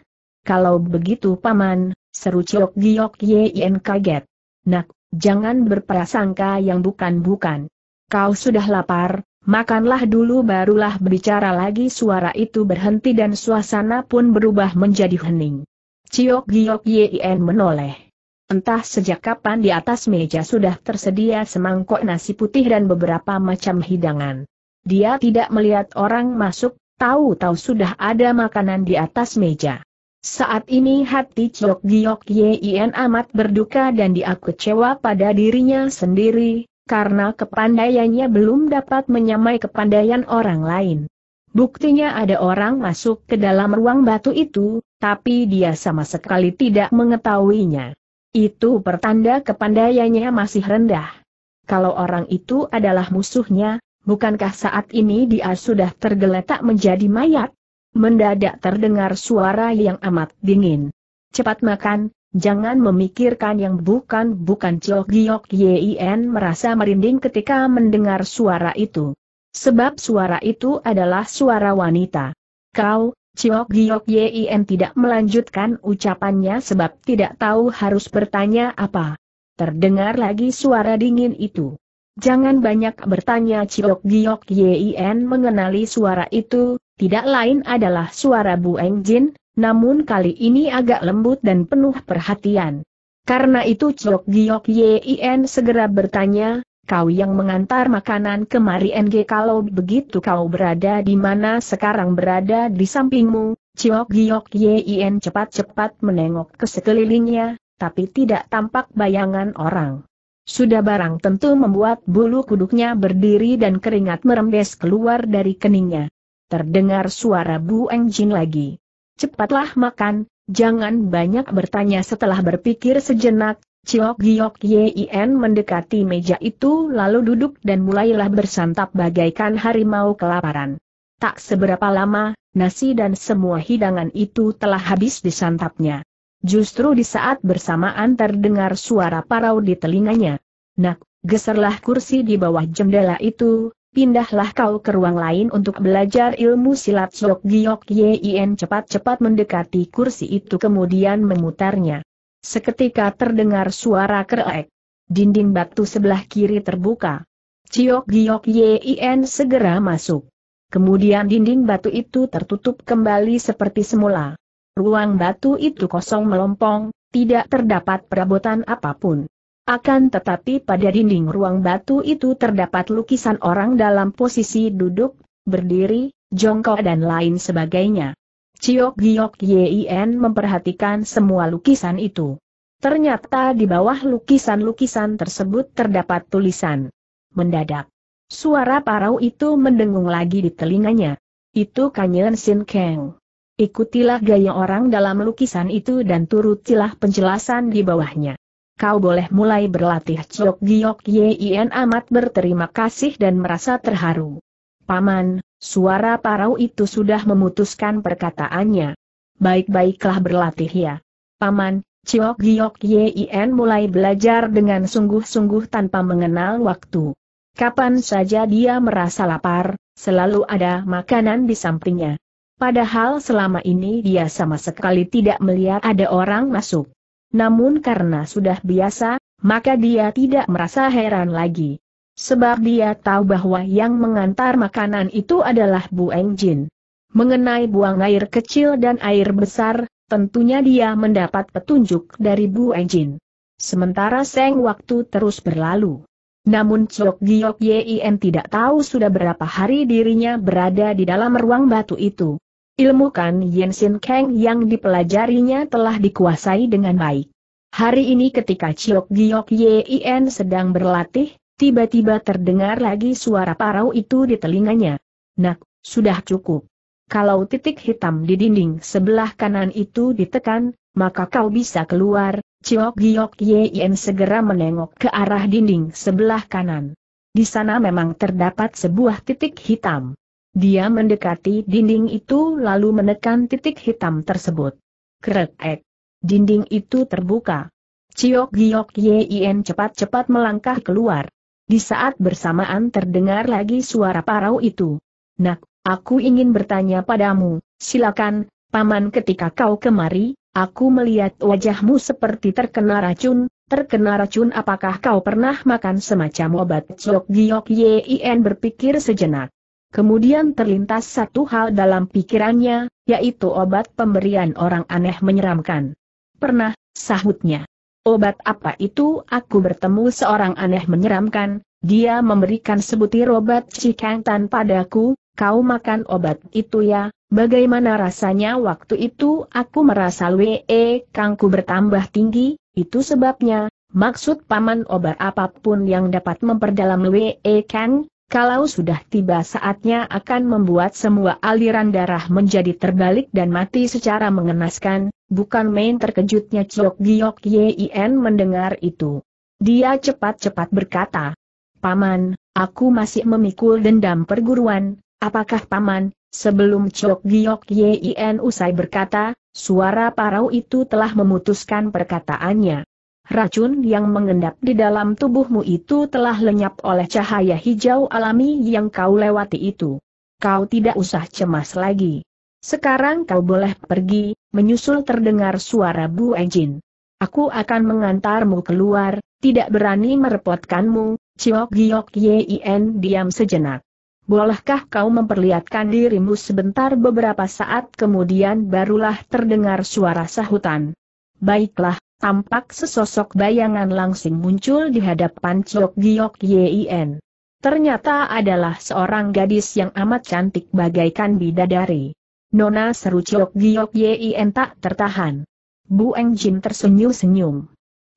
Kalau begitu paman, seru Ciok Giok Yen kaget. Nak, jangan berprasangka yang bukan-bukan. Kau sudah lapar, makanlah dulu barulah berbicara lagi suara itu berhenti dan suasana pun berubah menjadi hening. Ciok Giok Yen menoleh. Entah sejak kapan di atas meja sudah tersedia semangkok nasi putih dan beberapa macam hidangan. Dia tidak melihat orang masuk, tahu-tahu sudah ada makanan di atas meja. Saat ini hati Chok Giok Yien amat berduka dan dia kecewa pada dirinya sendiri, karena kepandaiannya belum dapat menyamai kepandaian orang lain. Buktinya ada orang masuk ke dalam ruang batu itu, tapi dia sama sekali tidak mengetahuinya. Itu pertanda kepandaiannya masih rendah. Kalau orang itu adalah musuhnya, bukankah saat ini dia sudah tergeletak menjadi mayat? Mendadak terdengar suara yang amat dingin. Cepat makan, jangan memikirkan yang bukan-bukan Ciok Giok Yien merasa merinding ketika mendengar suara itu. Sebab suara itu adalah suara wanita. Kau, Ciok Giok Yien tidak melanjutkan ucapannya sebab tidak tahu harus bertanya apa. Terdengar lagi suara dingin itu. Jangan banyak bertanya Ciok Giok Yien mengenali suara itu, tidak lain adalah suara Bu Engjin, namun kali ini agak lembut dan penuh perhatian. Karena itu Chok Giok Yin segera bertanya, kau yang mengantar makanan kemari NG kalau begitu kau berada di mana sekarang berada di sampingmu, Chok Giok Yin cepat-cepat menengok ke sekelilingnya, tapi tidak tampak bayangan orang. Sudah barang tentu membuat bulu kuduknya berdiri dan keringat merembes keluar dari keningnya terdengar suara Bu Engjin lagi. Cepatlah makan, jangan banyak bertanya setelah berpikir sejenak, Ciok Giok Yin mendekati meja itu lalu duduk dan mulailah bersantap bagaikan harimau kelaparan. Tak seberapa lama, nasi dan semua hidangan itu telah habis disantapnya. Justru di saat bersamaan terdengar suara parau di telinganya. Nak, geserlah kursi di bawah jendela itu, Pindahlah kau ke ruang lain untuk belajar ilmu silat Sok Giok Yin cepat-cepat mendekati kursi itu kemudian memutarnya. Seketika terdengar suara kerek. Dinding batu sebelah kiri terbuka. Ciok Giok Yin segera masuk. Kemudian dinding batu itu tertutup kembali seperti semula. Ruang batu itu kosong melompong, tidak terdapat perabotan apapun. Akan tetapi pada dinding ruang batu itu terdapat lukisan orang dalam posisi duduk, berdiri, jongkok dan lain sebagainya. Ciok Giok Yin memperhatikan semua lukisan itu. Ternyata di bawah lukisan-lukisan tersebut terdapat tulisan. Mendadak. Suara parau itu mendengung lagi di telinganya. Itu Kanyen Sin Kang. Ikutilah gaya orang dalam lukisan itu dan turutilah penjelasan di bawahnya kau boleh mulai berlatih Chok Giok Yin amat berterima kasih dan merasa terharu. Paman, suara parau itu sudah memutuskan perkataannya. Baik-baiklah berlatih ya. Paman, Chok Giok Yin mulai belajar dengan sungguh-sungguh tanpa mengenal waktu. Kapan saja dia merasa lapar, selalu ada makanan di sampingnya. Padahal selama ini dia sama sekali tidak melihat ada orang masuk namun karena sudah biasa, maka dia tidak merasa heran lagi. Sebab dia tahu bahwa yang mengantar makanan itu adalah Bu Engjin. Mengenai buang air kecil dan air besar, tentunya dia mendapat petunjuk dari Bu Engjin. Sementara seng waktu terus berlalu. Namun Chok Giok Yin tidak tahu sudah berapa hari dirinya berada di dalam ruang batu itu. Ilmu Kan Sin Kang yang dipelajarinya telah dikuasai dengan baik. Hari ini ketika Ciok Giok Yin sedang berlatih, tiba-tiba terdengar lagi suara parau itu di telinganya. Nak, sudah cukup. Kalau titik hitam di dinding sebelah kanan itu ditekan, maka kau bisa keluar, Ciok Giok Yin segera menengok ke arah dinding sebelah kanan. Di sana memang terdapat sebuah titik hitam. Dia mendekati dinding itu lalu menekan titik hitam tersebut. Krek. Dinding itu terbuka. Ciok Giok Yin cepat-cepat melangkah keluar. Di saat bersamaan terdengar lagi suara parau itu. Nak, aku ingin bertanya padamu, silakan, paman ketika kau kemari, aku melihat wajahmu seperti terkena racun, terkena racun apakah kau pernah makan semacam obat Ciok Giok Yin berpikir sejenak. Kemudian terlintas satu hal dalam pikirannya, yaitu obat pemberian orang aneh menyeramkan. Pernah, sahutnya. Obat apa itu aku bertemu seorang aneh menyeramkan, dia memberikan sebutir obat tanpa padaku, kau makan obat itu ya, bagaimana rasanya waktu itu aku merasa we kangku bertambah tinggi, itu sebabnya, maksud paman obat apapun yang dapat memperdalam we kang, kalau sudah tiba saatnya akan membuat semua aliran darah menjadi terbalik dan mati secara mengenaskan, bukan main terkejutnya Chok Giok Yin mendengar itu. Dia cepat-cepat berkata, Paman, aku masih memikul dendam perguruan, apakah Paman, sebelum Chok Giok Yin usai berkata, suara parau itu telah memutuskan perkataannya. Racun yang mengendap di dalam tubuhmu itu telah lenyap oleh cahaya hijau alami yang kau lewati itu. Kau tidak usah cemas lagi. Sekarang kau boleh pergi, menyusul terdengar suara Bu Ejin. Aku akan mengantarmu keluar, tidak berani merepotkanmu, Ciok Giok Yin diam sejenak. Bolehkah kau memperlihatkan dirimu sebentar beberapa saat kemudian barulah terdengar suara sahutan. Baiklah, tampak sesosok bayangan langsing muncul di hadapan Chok Giok Yien. Ternyata adalah seorang gadis yang amat cantik bagaikan bidadari. Nona seru Chok Giok Yien tak tertahan. Bu Eng Jin tersenyum-senyum.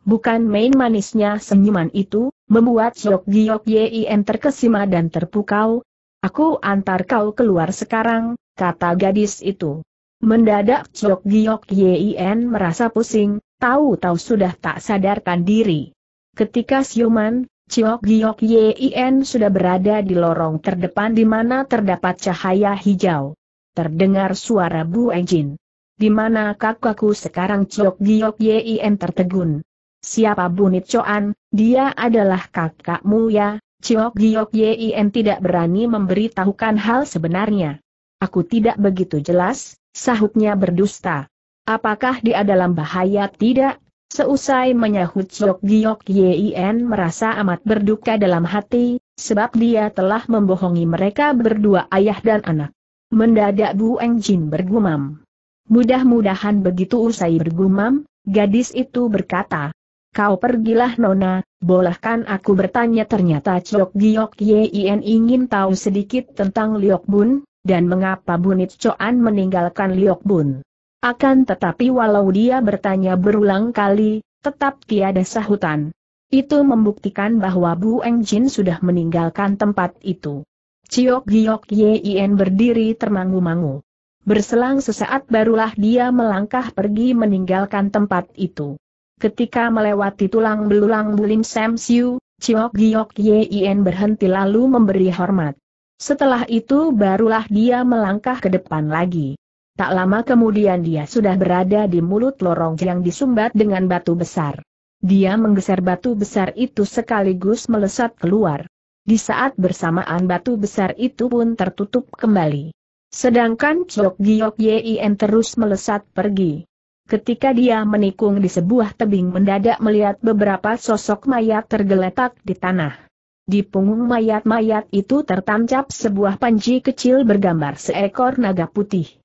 Bukan main manisnya senyuman itu, membuat Chok Giok Yien terkesima dan terpukau. Aku antar kau keluar sekarang, kata gadis itu. Mendadak Chok Giok Yien merasa pusing, tahu-tahu sudah tak sadarkan diri. Ketika siuman, Ciok Giok Yin sudah berada di lorong terdepan di mana terdapat cahaya hijau. Terdengar suara Bu Enjin. Di mana kakakku sekarang Ciok Giok Yin tertegun. Siapa Bunit Coan, dia adalah kakakmu ya, Ciok Giok Yin tidak berani memberitahukan hal sebenarnya. Aku tidak begitu jelas, sahutnya berdusta. Apakah dia dalam bahaya tidak? Seusai menyahut Jok Giok Yien merasa amat berduka dalam hati, sebab dia telah membohongi mereka berdua ayah dan anak. Mendadak Bu Eng Jin bergumam. Mudah-mudahan begitu usai bergumam, gadis itu berkata. Kau pergilah Nona, bolehkan aku bertanya ternyata Chok Giok Yien ingin tahu sedikit tentang Liok Bun, dan mengapa Bunit Choan meninggalkan Liok Bun. Akan tetapi walau dia bertanya berulang kali, tetap tiada sahutan. Itu membuktikan bahwa Bu Eng Jin sudah meninggalkan tempat itu. Ciok Giok Yien berdiri termangu-mangu. Berselang sesaat barulah dia melangkah pergi meninggalkan tempat itu. Ketika melewati tulang belulang Bulim Sam Siu, Ciok Giok Yien berhenti lalu memberi hormat. Setelah itu barulah dia melangkah ke depan lagi. Tak lama kemudian dia sudah berada di mulut lorong yang disumbat dengan batu besar. Dia menggeser batu besar itu sekaligus melesat keluar. Di saat bersamaan batu besar itu pun tertutup kembali. Sedangkan Chok Giok Yien terus melesat pergi. Ketika dia menikung di sebuah tebing mendadak melihat beberapa sosok mayat tergeletak di tanah. Di punggung mayat-mayat itu tertancap sebuah panji kecil bergambar seekor naga putih.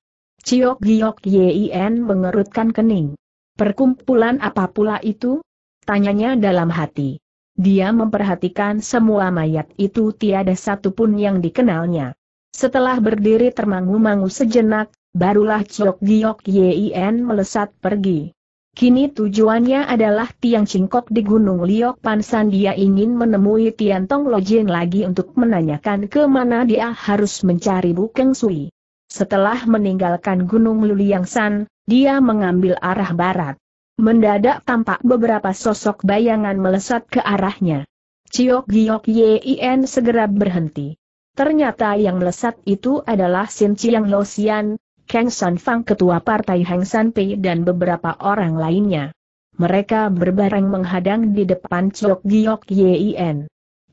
Ciok Giok Yin mengerutkan kening. Perkumpulan apa pula itu? Tanyanya dalam hati. Dia memperhatikan semua mayat itu tiada satupun yang dikenalnya. Setelah berdiri termangu-mangu sejenak, barulah Ciok Giok Yin melesat pergi. Kini tujuannya adalah Tiang Cingkok di Gunung Liok Pansan dia ingin menemui Tian Tong Lojin lagi untuk menanyakan kemana dia harus mencari Bukeng Sui. Setelah meninggalkan Gunung Luliangsan, dia mengambil arah barat. Mendadak tampak beberapa sosok bayangan melesat ke arahnya. Ciok Giok Yin segera berhenti. Ternyata yang melesat itu adalah Sin Chiang Lo Kang San Fang ketua partai Hang San Pei dan beberapa orang lainnya. Mereka berbareng menghadang di depan Ciok Giok Yin.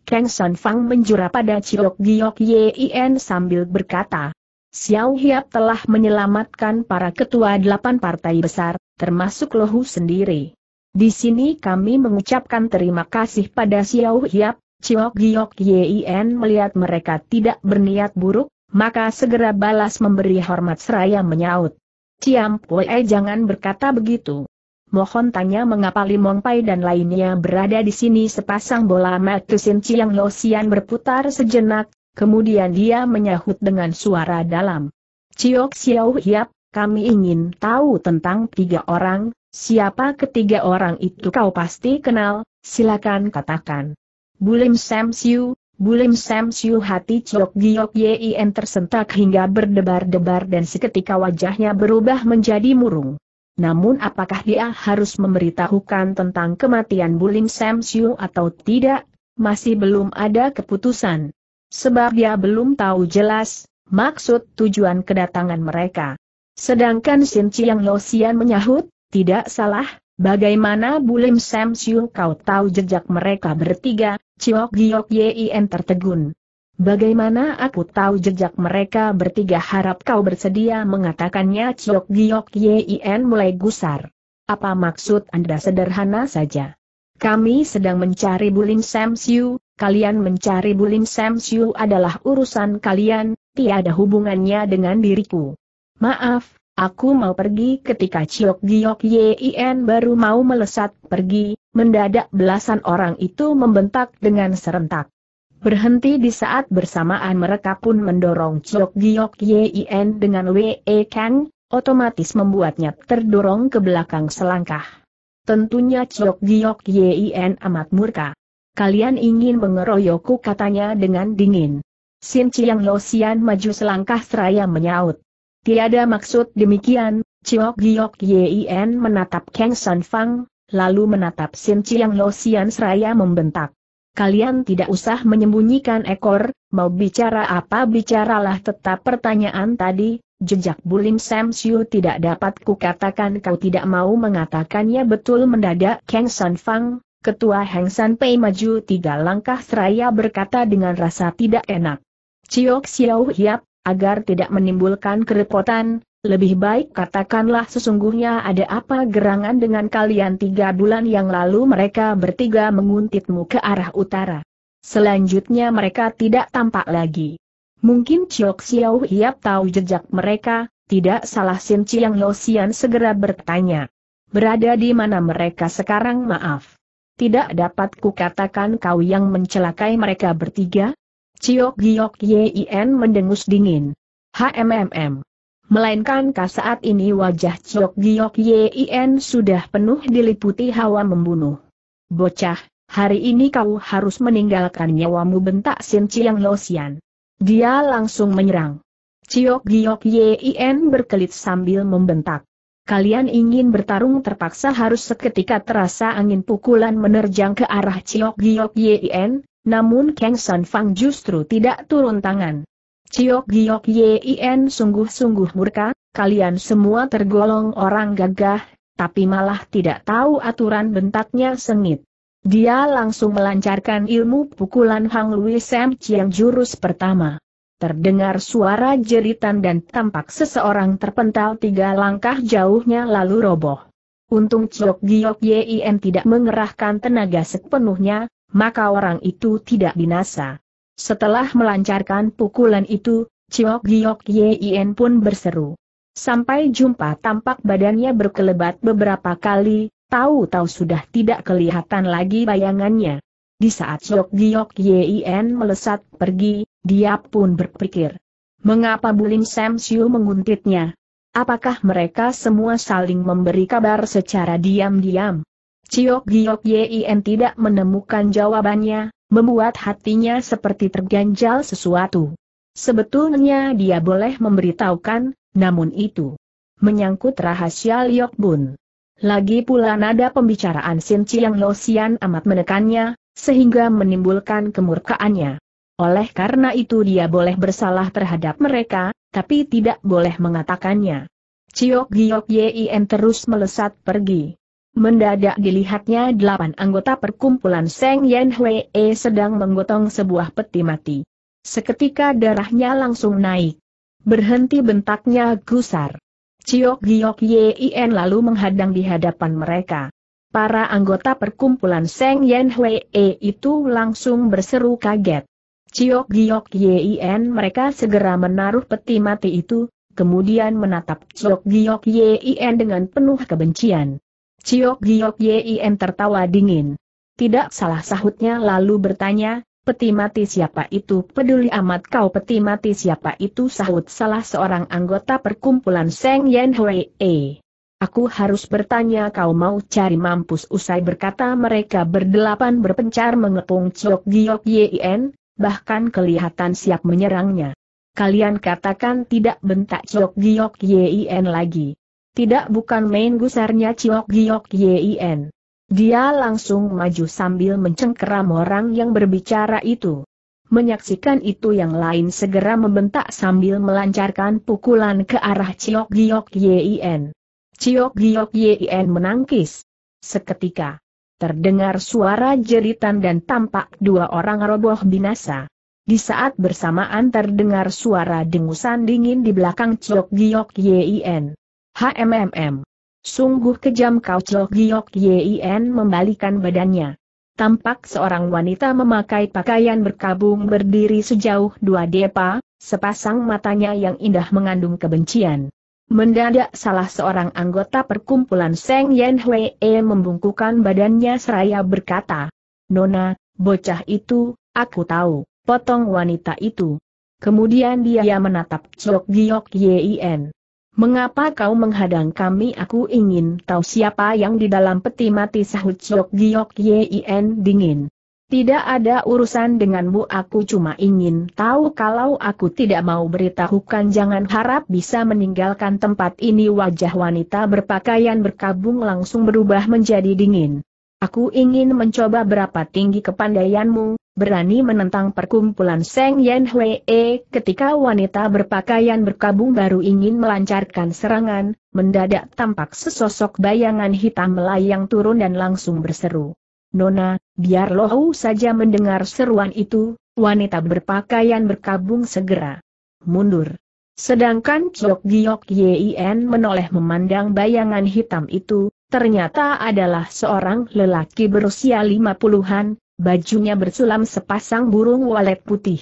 Kang San Fang menjura pada Ciok Giok Yin sambil berkata, Xiao Hiap telah menyelamatkan para ketua delapan partai besar, termasuk Lohu sendiri. Di sini kami mengucapkan terima kasih pada Xiao Hiap, Chiok Giok Yin melihat mereka tidak berniat buruk, maka segera balas memberi hormat seraya menyaut. Ciam Pue jangan berkata begitu. Mohon tanya mengapa Limong Pai dan lainnya berada di sini sepasang bola mata Sin Lo Losian berputar sejenak, Kemudian dia menyahut dengan suara dalam. Ciok Xiao Hiap, kami ingin tahu tentang tiga orang, siapa ketiga orang itu kau pasti kenal, silakan katakan. Bulim Sam Siu, Bulim Sam Siu hati Ciok Giok Yin tersentak hingga berdebar-debar dan seketika wajahnya berubah menjadi murung. Namun apakah dia harus memberitahukan tentang kematian Bulim Sam Siu atau tidak, masih belum ada keputusan. Sebab dia belum tahu jelas, maksud tujuan kedatangan mereka. Sedangkan Shin Chiang Losian menyahut, tidak salah, bagaimana Bulim Sam Siu kau tahu jejak mereka bertiga, Chiok Giok Yien tertegun. Bagaimana aku tahu jejak mereka bertiga harap kau bersedia mengatakannya Ciok Giok Yien mulai gusar. Apa maksud Anda sederhana saja? Kami sedang mencari Bulim Sam Siu, kalian mencari Bulim Sam Siu adalah urusan kalian, tiada hubungannya dengan diriku. Maaf, Aku mau pergi ketika Ciok Giok Yien baru mau melesat pergi, mendadak belasan orang itu membentak dengan serentak. Berhenti di saat bersamaan mereka pun mendorong Ciok Giok Yien dengan Wee Kang, otomatis membuatnya terdorong ke belakang selangkah. Tentunya Ciok Giok Yien amat murka kalian ingin mengeroyokku katanya dengan dingin. Sin Chiang Lo maju selangkah seraya menyaut. Tiada maksud demikian, Chiok Giok Yin menatap Kang San Fang, lalu menatap Sin Chiang Lo seraya membentak. Kalian tidak usah menyembunyikan ekor, mau bicara apa bicaralah tetap pertanyaan tadi, jejak Bulim Sam Siu tidak dapat kukatakan kau tidak mau mengatakannya betul mendadak Kang San Fang, Ketua Heng San Pei maju tiga langkah seraya berkata dengan rasa tidak enak. Ciok Xiao Hiap, agar tidak menimbulkan kerepotan, lebih baik katakanlah sesungguhnya ada apa gerangan dengan kalian tiga bulan yang lalu mereka bertiga menguntitmu ke arah utara. Selanjutnya mereka tidak tampak lagi. Mungkin Ciok Xiao Hiap tahu jejak mereka, tidak salah Sin Chiang Yosian segera bertanya. Berada di mana mereka sekarang maaf? tidak dapat kukatakan kau yang mencelakai mereka bertiga? Ciok Giok Yin mendengus dingin. HMMM. Melainkan saat ini wajah Ciok Giok Yin sudah penuh diliputi hawa membunuh. Bocah, hari ini kau harus meninggalkan nyawamu bentak Sin Chiang Losian. Dia langsung menyerang. Ciok Giok Yin berkelit sambil membentak kalian ingin bertarung terpaksa harus seketika terasa angin pukulan menerjang ke arah Ciok Giok Yien, namun Kang San Fang justru tidak turun tangan. Ciok Giok Yien sungguh-sungguh murka, kalian semua tergolong orang gagah, tapi malah tidak tahu aturan bentaknya sengit. Dia langsung melancarkan ilmu pukulan Hang Lui Sam Chiang jurus pertama. Terdengar suara jeritan dan tampak seseorang terpental tiga langkah jauhnya lalu roboh. Untung Ciok Giok Yin tidak mengerahkan tenaga sepenuhnya, maka orang itu tidak binasa. Setelah melancarkan pukulan itu, Ciok Giok Yin pun berseru. Sampai jumpa tampak badannya berkelebat beberapa kali, tahu-tahu sudah tidak kelihatan lagi bayangannya. Di saat Siok Giok Yien melesat pergi, dia pun berpikir. Mengapa Bulim Sam Siu menguntitnya? Apakah mereka semua saling memberi kabar secara diam-diam? Ciok Giok Yien tidak menemukan jawabannya, membuat hatinya seperti terganjal sesuatu. Sebetulnya dia boleh memberitahukan, namun itu menyangkut rahasia Liok Bun. Lagi pula nada pembicaraan Sin Chiang Lo Sian amat menekannya, sehingga menimbulkan kemurkaannya. Oleh karena itu dia boleh bersalah terhadap mereka, tapi tidak boleh mengatakannya. Ciok Giok Yin terus melesat pergi. Mendadak dilihatnya delapan anggota perkumpulan Seng Yen Hwee sedang menggotong sebuah peti mati. Seketika darahnya langsung naik. Berhenti bentaknya gusar. Ciok Giok Yin lalu menghadang di hadapan mereka. Para anggota perkumpulan Seng Yen E itu langsung berseru kaget. Ciok Giok Yin mereka segera menaruh peti mati itu, kemudian menatap Ciok Giok Yin dengan penuh kebencian. Ciok Giok Yin tertawa dingin. Tidak salah sahutnya lalu bertanya, Peti mati siapa itu peduli amat kau peti mati siapa itu sahut salah seorang anggota perkumpulan Seng Yen E. Aku harus bertanya kau mau cari mampus usai berkata mereka berdelapan berpencar mengepung Chok Giok Yien, bahkan kelihatan siap menyerangnya. Kalian katakan tidak bentak Chok Giok Yien lagi. Tidak bukan main gusarnya Chok Giok Yien. Dia langsung maju sambil mencengkeram orang yang berbicara itu. Menyaksikan itu yang lain segera membentak sambil melancarkan pukulan ke arah Chok Giok Yien. Ciok Giok Yien menangkis. Seketika, terdengar suara jeritan dan tampak dua orang roboh binasa. Di saat bersamaan terdengar suara dengusan dingin di belakang Ciok Giok Yien. HMMM. Sungguh kejam kau Ciok Giok Yien membalikan badannya. Tampak seorang wanita memakai pakaian berkabung berdiri sejauh dua depa, sepasang matanya yang indah mengandung kebencian. Mendadak salah seorang anggota perkumpulan Seng Yen E membungkukan badannya seraya berkata, Nona, bocah itu, aku tahu, potong wanita itu. Kemudian dia menatap Chok Giok Yin. Mengapa kau menghadang kami aku ingin tahu siapa yang di dalam peti mati sahut Chok Giok Yin dingin. Tidak ada urusan denganmu aku cuma ingin tahu kalau aku tidak mau beritahukan jangan harap bisa meninggalkan tempat ini wajah wanita berpakaian berkabung langsung berubah menjadi dingin. Aku ingin mencoba berapa tinggi kepandaianmu, berani menentang perkumpulan Seng Yen Hwee ketika wanita berpakaian berkabung baru ingin melancarkan serangan, mendadak tampak sesosok bayangan hitam melayang turun dan langsung berseru. Nona, Biar Lohu saja mendengar seruan itu, wanita berpakaian berkabung segera mundur. Sedangkan Chok Giok Yien menoleh memandang bayangan hitam itu, ternyata adalah seorang lelaki berusia lima puluhan, bajunya bersulam sepasang burung walet putih.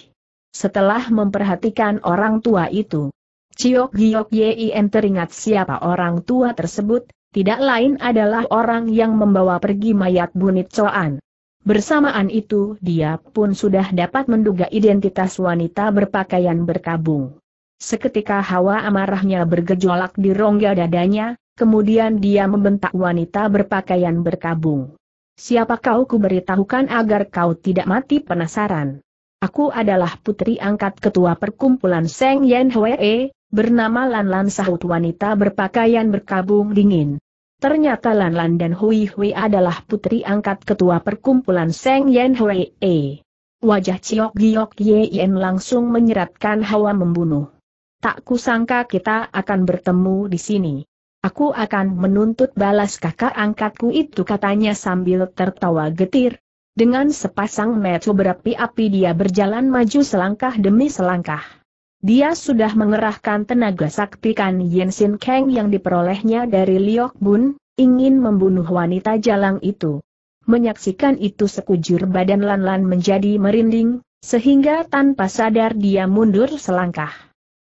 Setelah memperhatikan orang tua itu, Chok Giok Yien teringat siapa orang tua tersebut, tidak lain adalah orang yang membawa pergi mayat Bunit Coan. Bersamaan itu dia pun sudah dapat menduga identitas wanita berpakaian berkabung. Seketika hawa amarahnya bergejolak di rongga dadanya, kemudian dia membentak wanita berpakaian berkabung. Siapa kau kuberitahukan agar kau tidak mati penasaran? Aku adalah putri angkat ketua perkumpulan Seng Yen Hwee, bernama Lan Lan Sahut wanita berpakaian berkabung dingin. Ternyata Lan Lan dan Hui Hui adalah putri angkat ketua perkumpulan Seng Yen Hui E. Wajah Ciok Giok Ye Yen langsung menyeratkan hawa membunuh. Tak kusangka kita akan bertemu di sini. Aku akan menuntut balas kakak angkatku itu katanya sambil tertawa getir. Dengan sepasang mata berapi-api dia berjalan maju selangkah demi selangkah. Dia sudah mengerahkan tenaga sakti Kan Yensin Kang yang diperolehnya dari Liok Bun, ingin membunuh wanita jalang itu. Menyaksikan itu sekujur badan Lanlan -lan menjadi merinding, sehingga tanpa sadar dia mundur selangkah.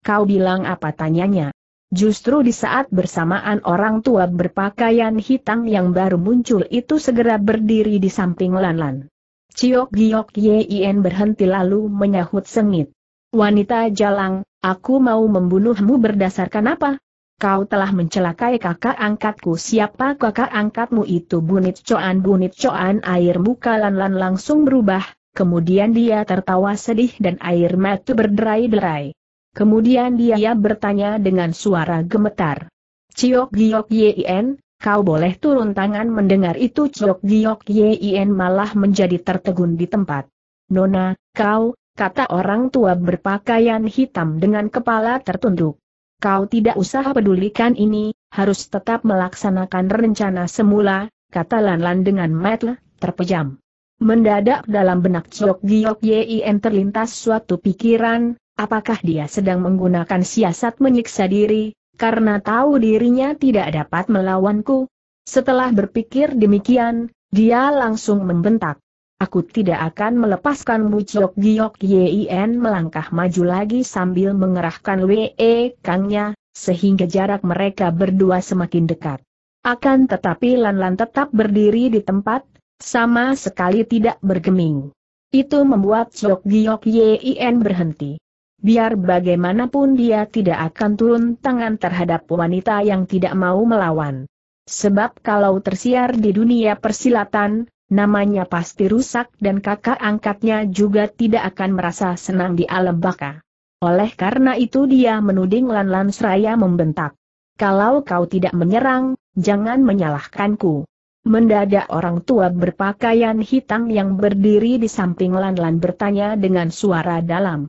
Kau bilang apa tanyanya? Justru di saat bersamaan orang tua berpakaian hitam yang baru muncul itu segera berdiri di samping Lanlan. Ciok Giok Yin berhenti lalu menyahut sengit. Wanita jalang, aku mau membunuhmu berdasarkan apa? Kau telah mencelakai kakak angkatku. Siapa kakak angkatmu itu? Bunit coan bunit coan air muka Lanlan langsung berubah, kemudian dia tertawa sedih dan air mata berderai-derai. Kemudian dia bertanya dengan suara gemetar. Ciok giok yien, kau boleh turun tangan mendengar itu Ciok giok yien malah menjadi tertegun di tempat. Nona, kau, kata orang tua berpakaian hitam dengan kepala tertunduk. Kau tidak usah pedulikan ini, harus tetap melaksanakan rencana semula, kata Lan Lan dengan metle, terpejam. Mendadak dalam benak Chok Giok Yien terlintas suatu pikiran, apakah dia sedang menggunakan siasat menyiksa diri, karena tahu dirinya tidak dapat melawanku. Setelah berpikir demikian, dia langsung membentak. Aku tidak akan melepaskanmu Chok Giok Yin melangkah maju lagi sambil mengerahkan WE Kangnya, sehingga jarak mereka berdua semakin dekat. Akan tetapi Lan-Lan tetap berdiri di tempat, sama sekali tidak bergeming. Itu membuat Chok Giok Yin berhenti. Biar bagaimanapun dia tidak akan turun tangan terhadap wanita yang tidak mau melawan. Sebab kalau tersiar di dunia persilatan, namanya pasti rusak dan kakak angkatnya juga tidak akan merasa senang di alam baka. Oleh karena itu dia menuding Lan Lan Seraya membentak. Kalau kau tidak menyerang, jangan menyalahkanku. Mendadak orang tua berpakaian hitam yang berdiri di samping Lan Lan bertanya dengan suara dalam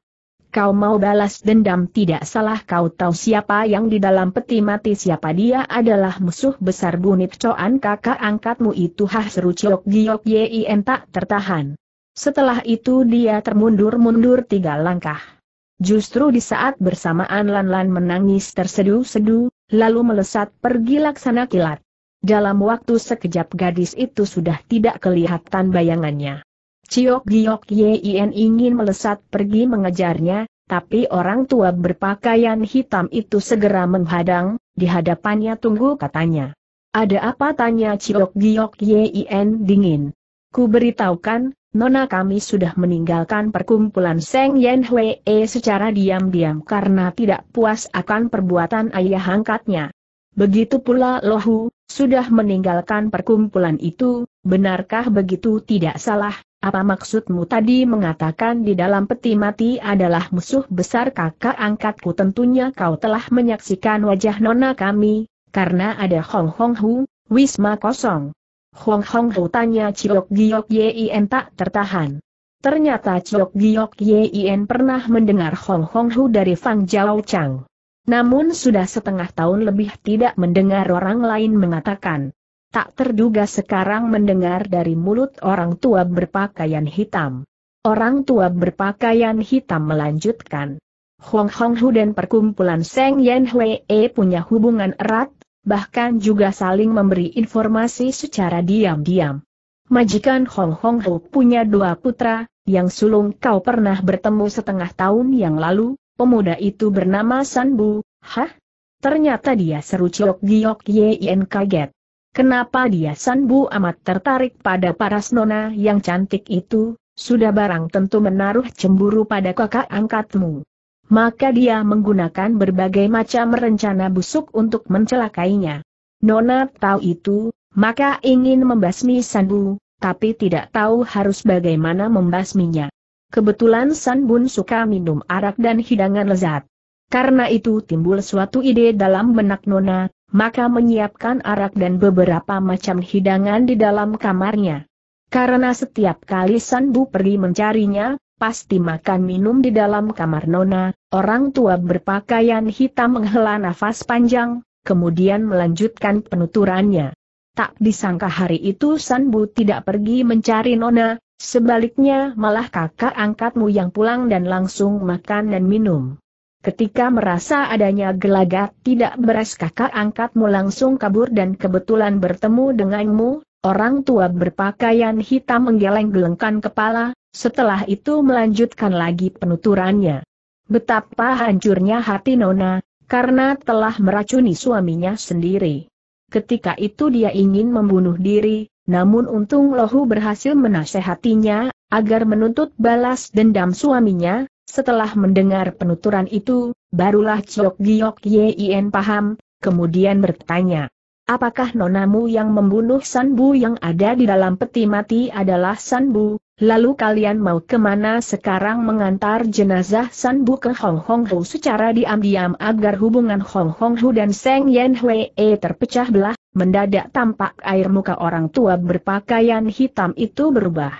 kau mau balas dendam tidak salah kau tahu siapa yang di dalam peti mati siapa dia adalah musuh besar bunit coan kakak angkatmu itu hah seru ciok giok yin tak tertahan. Setelah itu dia termundur-mundur tiga langkah. Justru di saat bersamaan Lan-Lan menangis tersedu sedu, lalu melesat pergi laksana kilat. Dalam waktu sekejap gadis itu sudah tidak kelihatan bayangannya. Ciok Giok Yin ingin melesat pergi mengejarnya, tapi orang tua berpakaian hitam itu segera menghadang, di hadapannya tunggu katanya. Ada apa tanya Ciok Giok Yin dingin. Ku beritahukan, Nona kami sudah meninggalkan perkumpulan Seng Yen Hwee secara diam-diam karena tidak puas akan perbuatan ayah angkatnya. Begitu pula Lohu, sudah meninggalkan perkumpulan itu, benarkah begitu tidak salah, apa maksudmu tadi mengatakan di dalam peti mati adalah musuh besar kakak angkatku tentunya kau telah menyaksikan wajah nona kami, karena ada Hong Hong Hu, Wisma kosong. Hong Hong Hu tanya Ciok Giok Yien tak tertahan. Ternyata Ciok Giok Yien pernah mendengar Hong Hong Hu dari Fang Jiao Chang. Namun sudah setengah tahun lebih tidak mendengar orang lain mengatakan tak terduga sekarang mendengar dari mulut orang tua berpakaian hitam. Orang tua berpakaian hitam melanjutkan. Hong Hong Hu dan perkumpulan Seng Yen Hwee punya hubungan erat, bahkan juga saling memberi informasi secara diam-diam. Majikan Hong Hong Hu punya dua putra, yang sulung kau pernah bertemu setengah tahun yang lalu, pemuda itu bernama San Bu, hah? Ternyata dia seru Ciok Giok Yen kaget. Kenapa dia Sanbu amat tertarik pada paras nona yang cantik itu, sudah barang tentu menaruh cemburu pada kakak angkatmu. Maka dia menggunakan berbagai macam rencana busuk untuk mencelakainya. Nona tahu itu, maka ingin membasmi Sanbu, tapi tidak tahu harus bagaimana membasminya. Kebetulan Sanbun suka minum arak dan hidangan lezat. Karena itu timbul suatu ide dalam benak Nona, maka menyiapkan arak dan beberapa macam hidangan di dalam kamarnya. Karena setiap kali Sanbu pergi mencarinya, pasti makan minum di dalam kamar Nona, orang tua berpakaian hitam menghela nafas panjang, kemudian melanjutkan penuturannya. Tak disangka hari itu Sanbu tidak pergi mencari Nona, sebaliknya malah kakak angkatmu yang pulang dan langsung makan dan minum. Ketika merasa adanya gelagat tidak beres kakak angkatmu langsung kabur dan kebetulan bertemu denganmu, orang tua berpakaian hitam menggeleng-gelengkan kepala, setelah itu melanjutkan lagi penuturannya. Betapa hancurnya hati Nona, karena telah meracuni suaminya sendiri. Ketika itu dia ingin membunuh diri, namun untung Lohu berhasil menasehatinya, agar menuntut balas dendam suaminya, setelah mendengar penuturan itu, barulah Chok Giok Yin paham, kemudian bertanya. Apakah nonamu yang membunuh Sanbu yang ada di dalam peti mati adalah Sanbu? Lalu kalian mau kemana sekarang mengantar jenazah Sanbu ke Hong Hong Hu secara diam-diam agar hubungan Hong Hong Hu dan Seng Yen Hwee terpecah belah, mendadak tampak air muka orang tua berpakaian hitam itu berubah.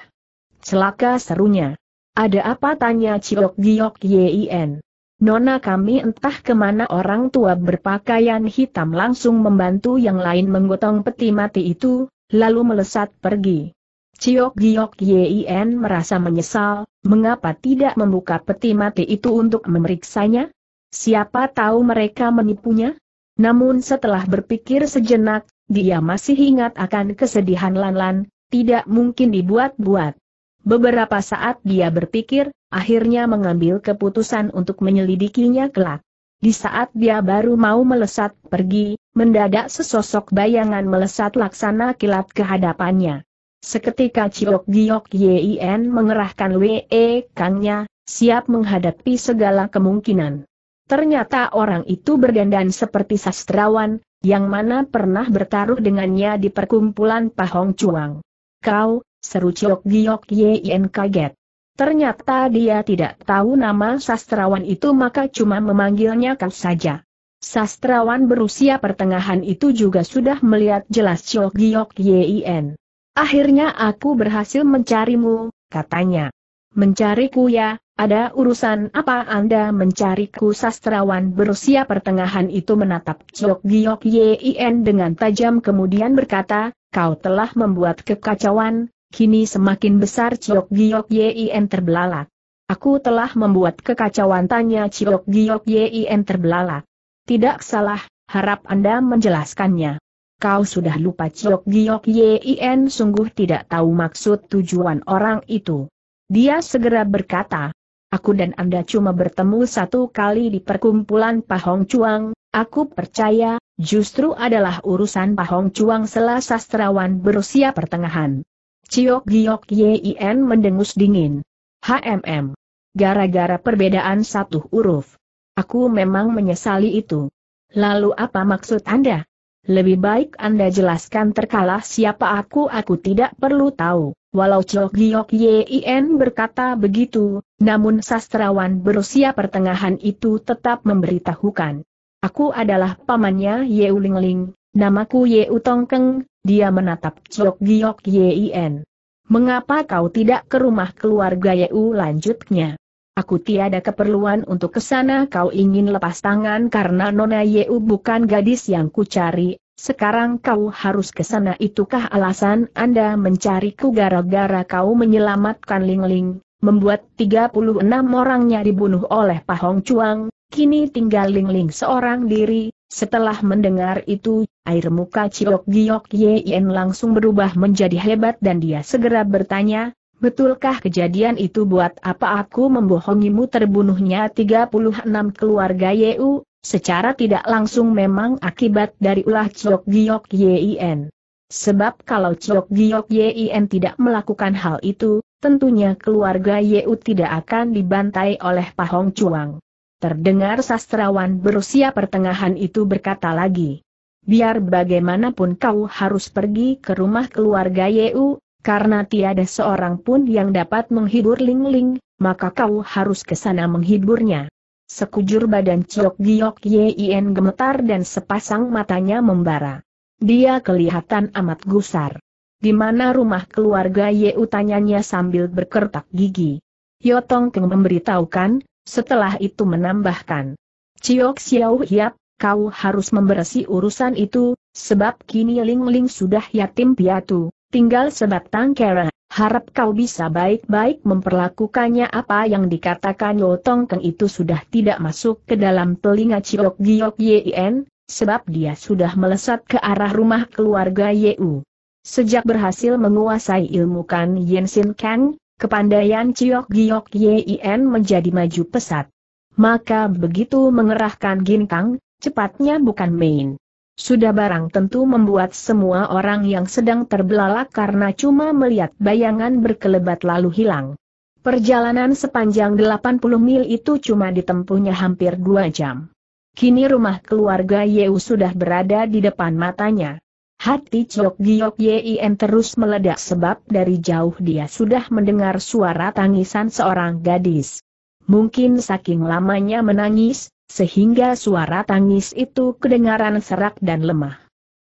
Celaka serunya. Ada apa tanya Ciok Giok Yin? Nona kami entah kemana orang tua berpakaian hitam langsung membantu yang lain menggotong peti mati itu, lalu melesat pergi. Ciok Giok Yin merasa menyesal, mengapa tidak membuka peti mati itu untuk memeriksanya? Siapa tahu mereka menipunya? Namun setelah berpikir sejenak, dia masih ingat akan kesedihan Lanlan, -lan, tidak mungkin dibuat-buat. Beberapa saat dia berpikir, akhirnya mengambil keputusan untuk menyelidikinya kelak. Di saat dia baru mau melesat pergi, mendadak sesosok bayangan melesat laksana kilat ke hadapannya. Seketika Ciok Giok Yin mengerahkan WE Kangnya, siap menghadapi segala kemungkinan. Ternyata orang itu berdandan seperti sastrawan, yang mana pernah bertaruh dengannya di perkumpulan Pahong Cuang. Kau, Seru Ciok Giok yen kaget. Ternyata dia tidak tahu nama sastrawan itu maka cuma memanggilnya Kang saja. Sastrawan berusia pertengahan itu juga sudah melihat jelas Ciok Giok yen. Akhirnya aku berhasil mencarimu, katanya. Mencariku ya, ada urusan apa Anda mencariku sastrawan berusia pertengahan itu menatap Ciok Giok yen dengan tajam kemudian berkata, kau telah membuat kekacauan, kini semakin besar Ciok Giok Yin terbelalak. Aku telah membuat kekacauan tanya Ciok Giok Yin terbelalak. Tidak salah, harap Anda menjelaskannya. Kau sudah lupa Ciok Giok Yin sungguh tidak tahu maksud tujuan orang itu. Dia segera berkata, Aku dan Anda cuma bertemu satu kali di perkumpulan Pahong Cuang, aku percaya, justru adalah urusan Pahong Cuang selah sastrawan berusia pertengahan. Ciok Giok Yin mendengus dingin. HMM. Gara-gara perbedaan satu huruf. Aku memang menyesali itu. Lalu apa maksud Anda? Lebih baik Anda jelaskan terkalah siapa aku aku tidak perlu tahu. Walau Ciok Giok Yin berkata begitu, namun sastrawan berusia pertengahan itu tetap memberitahukan. Aku adalah pamannya Yeu Ling Ling, namaku Yeu Tongkeng, dia menatap Chok Giok Yien. Mengapa kau tidak ke rumah keluarga Yeu lanjutnya? Aku tiada keperluan untuk kesana. kau ingin lepas tangan karena Nona Yeu bukan gadis yang kucari, sekarang kau harus ke sana itukah alasan Anda mencariku gara-gara kau menyelamatkan Ling Ling, membuat 36 orangnya dibunuh oleh Pahong Chuang, kini tinggal Ling Ling seorang diri, setelah mendengar itu, air muka Ciok Giok Yen langsung berubah menjadi hebat dan dia segera bertanya, Betulkah kejadian itu buat apa aku membohongimu terbunuhnya 36 keluarga Yeu, secara tidak langsung memang akibat dari ulah Ciok Giok Yen. Sebab kalau Ciok Giok Yen tidak melakukan hal itu, tentunya keluarga Yeu tidak akan dibantai oleh Pahong Cuang. Terdengar sastrawan berusia pertengahan itu berkata lagi. Biar bagaimanapun kau harus pergi ke rumah keluarga Yeu, karena tiada seorang pun yang dapat menghibur Ling Ling, maka kau harus ke sana menghiburnya. Sekujur badan Ciok Giok Yin gemetar dan sepasang matanya membara. Dia kelihatan amat gusar. Di mana rumah keluarga Yeu tanyanya sambil berkertak gigi. Yotong Keng memberitahukan, setelah itu menambahkan. Ciok Xiao Hiap, kau harus memberesi urusan itu, sebab kini Ling Ling sudah yatim piatu, tinggal sebatang kera, harap kau bisa baik-baik memperlakukannya apa yang dikatakan Yotong Keng itu sudah tidak masuk ke dalam telinga Ciok Giok Yen, sebab dia sudah melesat ke arah rumah keluarga Yeu. Sejak berhasil menguasai ilmu Kan Yen Sin Kang, Kepandaian Ciok Giok Yin menjadi maju pesat. Maka begitu mengerahkan ginkang, cepatnya bukan main. Sudah barang tentu membuat semua orang yang sedang terbelalak karena cuma melihat bayangan berkelebat lalu hilang. Perjalanan sepanjang 80 mil itu cuma ditempuhnya hampir dua jam. Kini rumah keluarga Yeu sudah berada di depan matanya. Hati Chok Giok Yim terus meledak sebab dari jauh dia sudah mendengar suara tangisan seorang gadis. Mungkin saking lamanya menangis, sehingga suara tangis itu kedengaran serak dan lemah.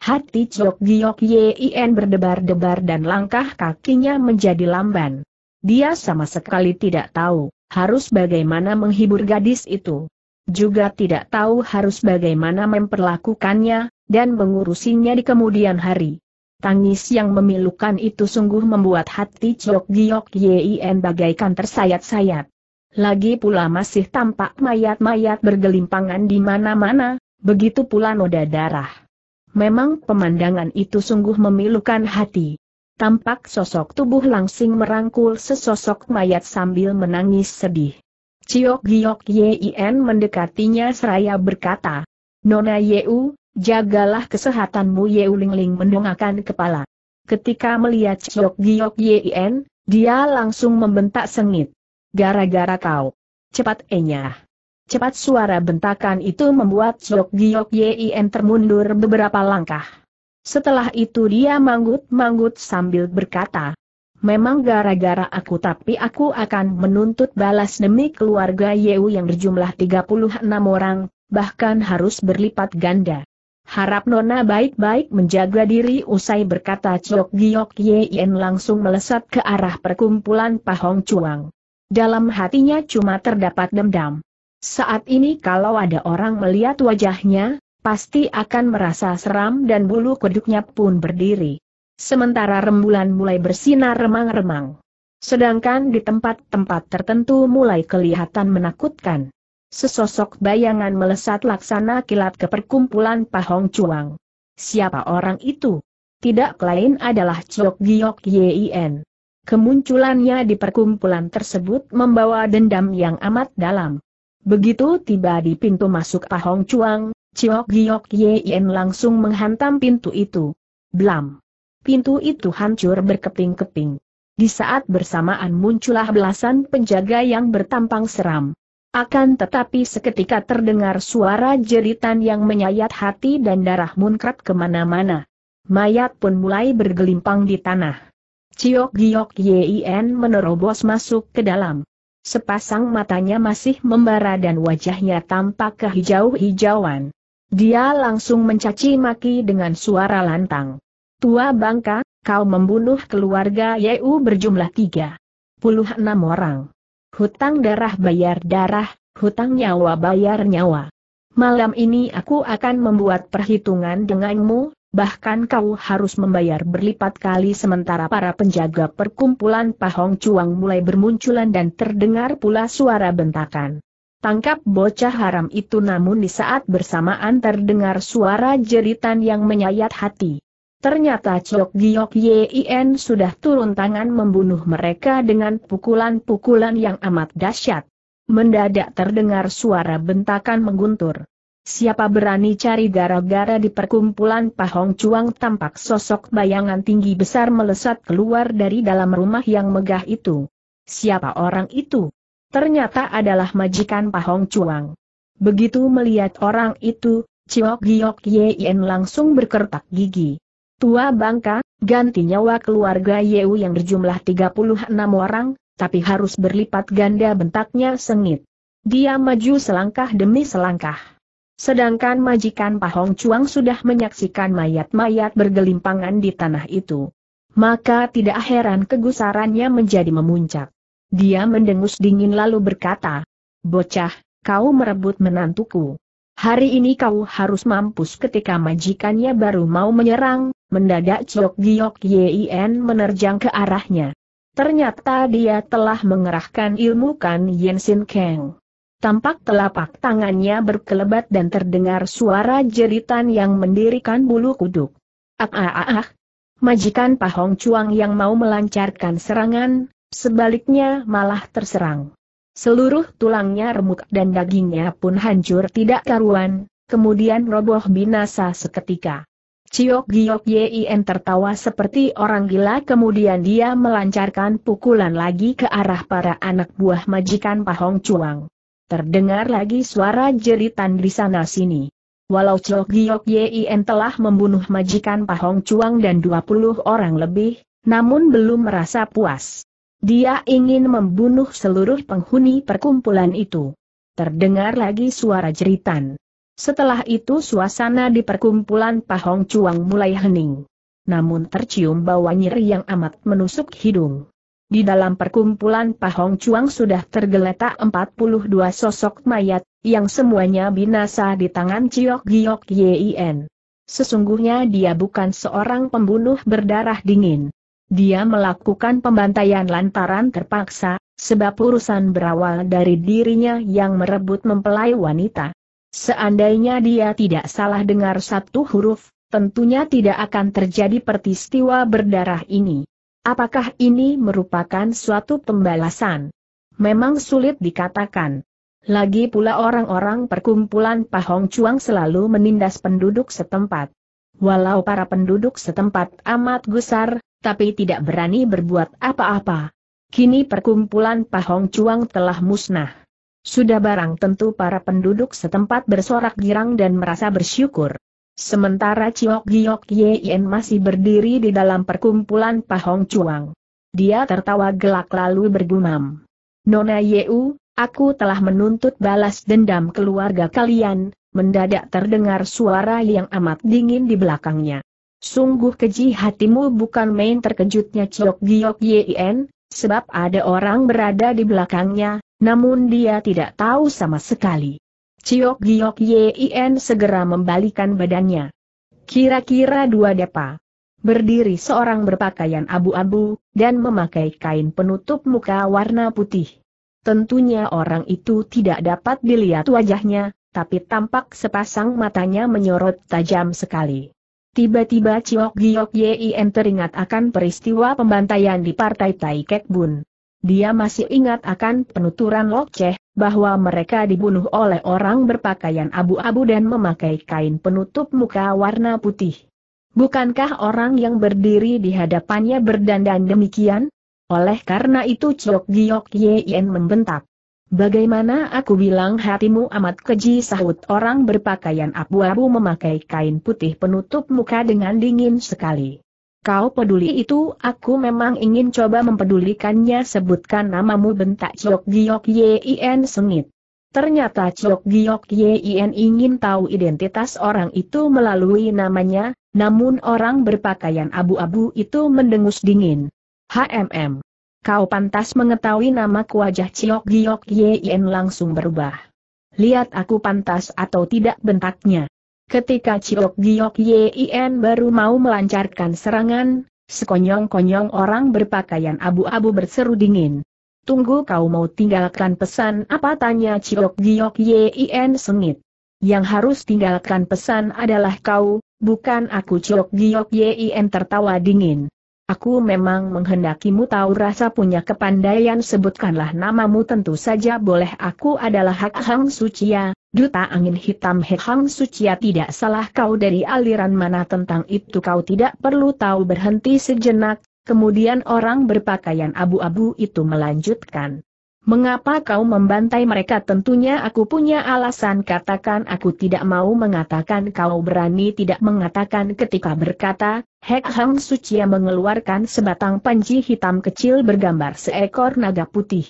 Hati Chok Giok Yim berdebar-debar dan langkah kakinya menjadi lamban. Dia sama sekali tidak tahu, harus bagaimana menghibur gadis itu juga tidak tahu harus bagaimana memperlakukannya, dan mengurusinya di kemudian hari. Tangis yang memilukan itu sungguh membuat hati Chok Giok Yien bagaikan tersayat-sayat. Lagi pula masih tampak mayat-mayat bergelimpangan di mana-mana, begitu pula noda darah. Memang pemandangan itu sungguh memilukan hati. Tampak sosok tubuh langsing merangkul sesosok mayat sambil menangis sedih. Ciok Giok Yin mendekatinya seraya berkata, Nona Yeu, jagalah kesehatanmu Yeu Ling Ling mendongakkan kepala. Ketika melihat Ciok Giok Yin, dia langsung membentak sengit. Gara-gara kau. Cepat enyah. Cepat suara bentakan itu membuat Ciok Giok Yin termundur beberapa langkah. Setelah itu dia manggut-manggut sambil berkata, Memang gara-gara aku tapi aku akan menuntut balas demi keluarga Yeu yang berjumlah 36 orang, bahkan harus berlipat ganda. Harap Nona baik-baik menjaga diri usai berkata Chok Giok Yein langsung melesat ke arah perkumpulan Pahong Cuang. Dalam hatinya cuma terdapat dendam. Saat ini kalau ada orang melihat wajahnya, pasti akan merasa seram dan bulu kuduknya pun berdiri sementara rembulan mulai bersinar remang-remang. Sedangkan di tempat-tempat tertentu mulai kelihatan menakutkan. Sesosok bayangan melesat laksana kilat ke perkumpulan Pahong Chuang. Siapa orang itu? Tidak lain adalah Chok Giok Yin. Kemunculannya di perkumpulan tersebut membawa dendam yang amat dalam. Begitu tiba di pintu masuk Pahong Cuang, Chok Giok Yin langsung menghantam pintu itu. Blam! pintu itu hancur berkeping-keping. Di saat bersamaan muncullah belasan penjaga yang bertampang seram. Akan tetapi seketika terdengar suara jeritan yang menyayat hati dan darah munkrat kemana-mana. Mayat pun mulai bergelimpang di tanah. Ciok Giok Yin menerobos masuk ke dalam. Sepasang matanya masih membara dan wajahnya tampak kehijau-hijauan. Dia langsung mencaci maki dengan suara lantang. Tua Bangka, kau membunuh keluarga Yeu berjumlah tiga orang. Hutang darah bayar darah, hutang nyawa bayar nyawa. Malam ini aku akan membuat perhitungan denganmu, bahkan kau harus membayar berlipat kali sementara para penjaga perkumpulan Pahong Cuang mulai bermunculan dan terdengar pula suara bentakan. Tangkap bocah haram itu namun di saat bersamaan terdengar suara jeritan yang menyayat hati. Ternyata Chok Giok Yin sudah turun tangan membunuh mereka dengan pukulan-pukulan yang amat dahsyat. Mendadak terdengar suara bentakan mengguntur. Siapa berani cari gara-gara di perkumpulan Pahong Chuang tampak sosok bayangan tinggi besar melesat keluar dari dalam rumah yang megah itu. Siapa orang itu? Ternyata adalah majikan Pahong Chuang. Begitu melihat orang itu, Chok Giok Yin langsung berkertak gigi. Tua Bangka, ganti nyawa keluarga Yeu yang berjumlah 36 orang, tapi harus berlipat ganda bentaknya sengit. Dia maju selangkah demi selangkah. Sedangkan majikan Pahong Cuang sudah menyaksikan mayat-mayat bergelimpangan di tanah itu. Maka tidak heran kegusarannya menjadi memuncak. Dia mendengus dingin lalu berkata, Bocah, kau merebut menantuku. Hari ini kau harus mampus ketika majikannya baru mau menyerang, mendadak Chok Giok Yin menerjang ke arahnya. Ternyata dia telah mengerahkan ilmu Kan Yensin Kang. Tampak telapak tangannya berkelebat dan terdengar suara jeritan yang mendirikan bulu kuduk. Ah ah ah ah. Majikan Pahong Chuang yang mau melancarkan serangan, sebaliknya malah terserang. Seluruh tulangnya remuk dan dagingnya pun hancur tidak karuan, kemudian roboh binasa seketika. Ciok Giok Yin tertawa seperti orang gila kemudian dia melancarkan pukulan lagi ke arah para anak buah majikan Pahong Cuang. Terdengar lagi suara jeritan di sana-sini. Walau Ciok Giok Yin telah membunuh majikan Pahong Cuang dan 20 orang lebih, namun belum merasa puas. Dia ingin membunuh seluruh penghuni perkumpulan itu. Terdengar lagi suara jeritan. Setelah itu suasana di perkumpulan Pahong Cuang mulai hening. Namun tercium bau nyeri yang amat menusuk hidung. Di dalam perkumpulan Pahong Cuang sudah tergeletak 42 sosok mayat, yang semuanya binasa di tangan Ciok Giok Yin. Sesungguhnya dia bukan seorang pembunuh berdarah dingin. Dia melakukan pembantaian lantaran terpaksa, sebab urusan berawal dari dirinya yang merebut mempelai wanita. Seandainya dia tidak salah dengar satu huruf, tentunya tidak akan terjadi peristiwa berdarah ini. Apakah ini merupakan suatu pembalasan? Memang sulit dikatakan. Lagi pula orang-orang perkumpulan Pahong Cuang selalu menindas penduduk setempat walau para penduduk setempat amat gusar, tapi tidak berani berbuat apa-apa. Kini perkumpulan Pahong Cuang telah musnah. Sudah barang tentu para penduduk setempat bersorak girang dan merasa bersyukur. Sementara Ciok Giok Yen masih berdiri di dalam perkumpulan Pahong Cuang. Dia tertawa gelak lalu bergumam. Nona Yeu, aku telah menuntut balas dendam keluarga kalian, mendadak terdengar suara yang amat dingin di belakangnya. Sungguh keji hatimu bukan main terkejutnya Ciok Giok Yien, sebab ada orang berada di belakangnya, namun dia tidak tahu sama sekali. Ciok Giok Yien segera membalikan badannya. Kira-kira dua depa. Berdiri seorang berpakaian abu-abu, dan memakai kain penutup muka warna putih. Tentunya orang itu tidak dapat dilihat wajahnya, tapi tampak sepasang matanya menyorot tajam sekali. Tiba-tiba Ciok Giok Yien teringat akan peristiwa pembantaian di Partai Tai Kek Bun. Dia masih ingat akan penuturan Lok Cheh, bahwa mereka dibunuh oleh orang berpakaian abu-abu dan memakai kain penutup muka warna putih. Bukankah orang yang berdiri di hadapannya berdandan demikian? Oleh karena itu Ciok Giok Yien membentak. Bagaimana aku bilang hatimu amat keji sahut orang berpakaian abu-abu memakai kain putih penutup muka dengan dingin sekali. Kau peduli itu aku memang ingin coba mempedulikannya sebutkan namamu bentak Chok Giok Yien sengit. Ternyata Chok Giok Yien ingin tahu identitas orang itu melalui namanya, namun orang berpakaian abu-abu itu mendengus dingin. HMM. Kau pantas mengetahui nama wajah Ciok Giok Yen langsung berubah. Lihat aku pantas atau tidak bentaknya. Ketika Ciok Giok Yen baru mau melancarkan serangan, sekonyong-konyong orang berpakaian abu-abu berseru dingin. Tunggu kau mau tinggalkan pesan apa tanya Ciok Giok Yen sengit. Yang harus tinggalkan pesan adalah kau, bukan aku Ciok Giok Yen tertawa dingin. Aku memang menghendakimu tahu rasa punya kepandaian sebutkanlah namamu tentu saja boleh aku adalah Hak Hang Suciya, Duta Angin Hitam Hak Hang Sucia ya. tidak salah kau dari aliran mana tentang itu kau tidak perlu tahu berhenti sejenak, kemudian orang berpakaian abu-abu itu melanjutkan. Mengapa kau membantai mereka? Tentunya aku punya alasan katakan aku tidak mau mengatakan kau berani tidak mengatakan ketika berkata, Hek Hang Sucia mengeluarkan sebatang panji hitam kecil bergambar seekor naga putih.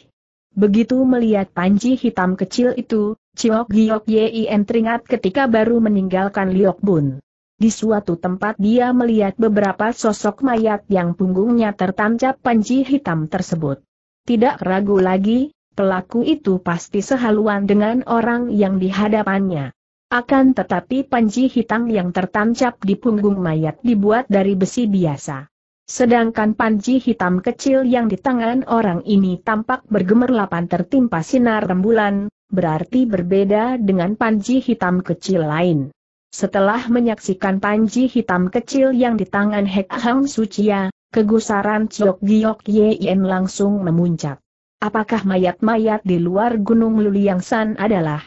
Begitu melihat panji hitam kecil itu, Ciok Giok Yien teringat ketika baru meninggalkan Liok Bun. Di suatu tempat dia melihat beberapa sosok mayat yang punggungnya tertancap panji hitam tersebut. Tidak ragu lagi, pelaku itu pasti sehaluan dengan orang yang dihadapannya. Akan tetapi panji hitam yang tertancap di punggung mayat dibuat dari besi biasa. Sedangkan panji hitam kecil yang di tangan orang ini tampak bergemerlapan tertimpa sinar rembulan, berarti berbeda dengan panji hitam kecil lain. Setelah menyaksikan panji hitam kecil yang di tangan Hek Hang Sucia, Kegusaran Ciok Giok Yen langsung memuncak. Apakah mayat-mayat di luar Gunung Luliangsan adalah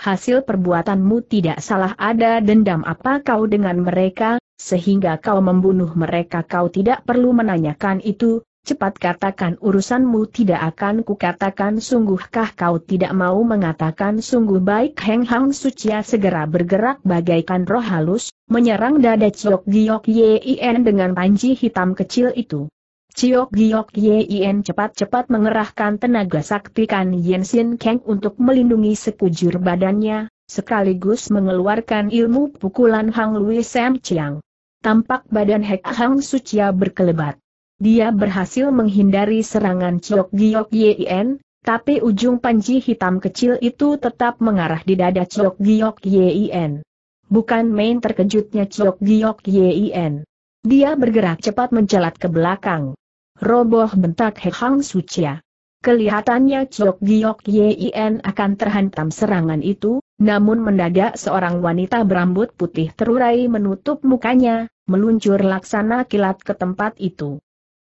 hasil perbuatanmu tidak salah ada dendam apa kau dengan mereka, sehingga kau membunuh mereka kau tidak perlu menanyakan itu, cepat katakan urusanmu tidak akan kukatakan sungguhkah kau tidak mau mengatakan sungguh baik Heng Hang Sucia segera bergerak bagaikan roh halus, menyerang dada Ciok Giok Yien dengan panji hitam kecil itu. Ciok Giok Yien cepat-cepat mengerahkan tenaga sakti Kan Yen Sin Kang untuk melindungi sekujur badannya, sekaligus mengeluarkan ilmu pukulan Hang Lui Sam Chiang. Tampak badan Hek Hang Sucia berkelebat. Dia berhasil menghindari serangan Chok Giok Yien, tapi ujung panji hitam kecil itu tetap mengarah di dada Chok Giok Yien. Bukan main terkejutnya Chok Giok Yien. Dia bergerak cepat mencelat ke belakang. Roboh bentak He Hang Sucia. Kelihatannya Chok Giok Yien akan terhantam serangan itu, namun mendadak seorang wanita berambut putih terurai menutup mukanya, meluncur laksana kilat ke tempat itu.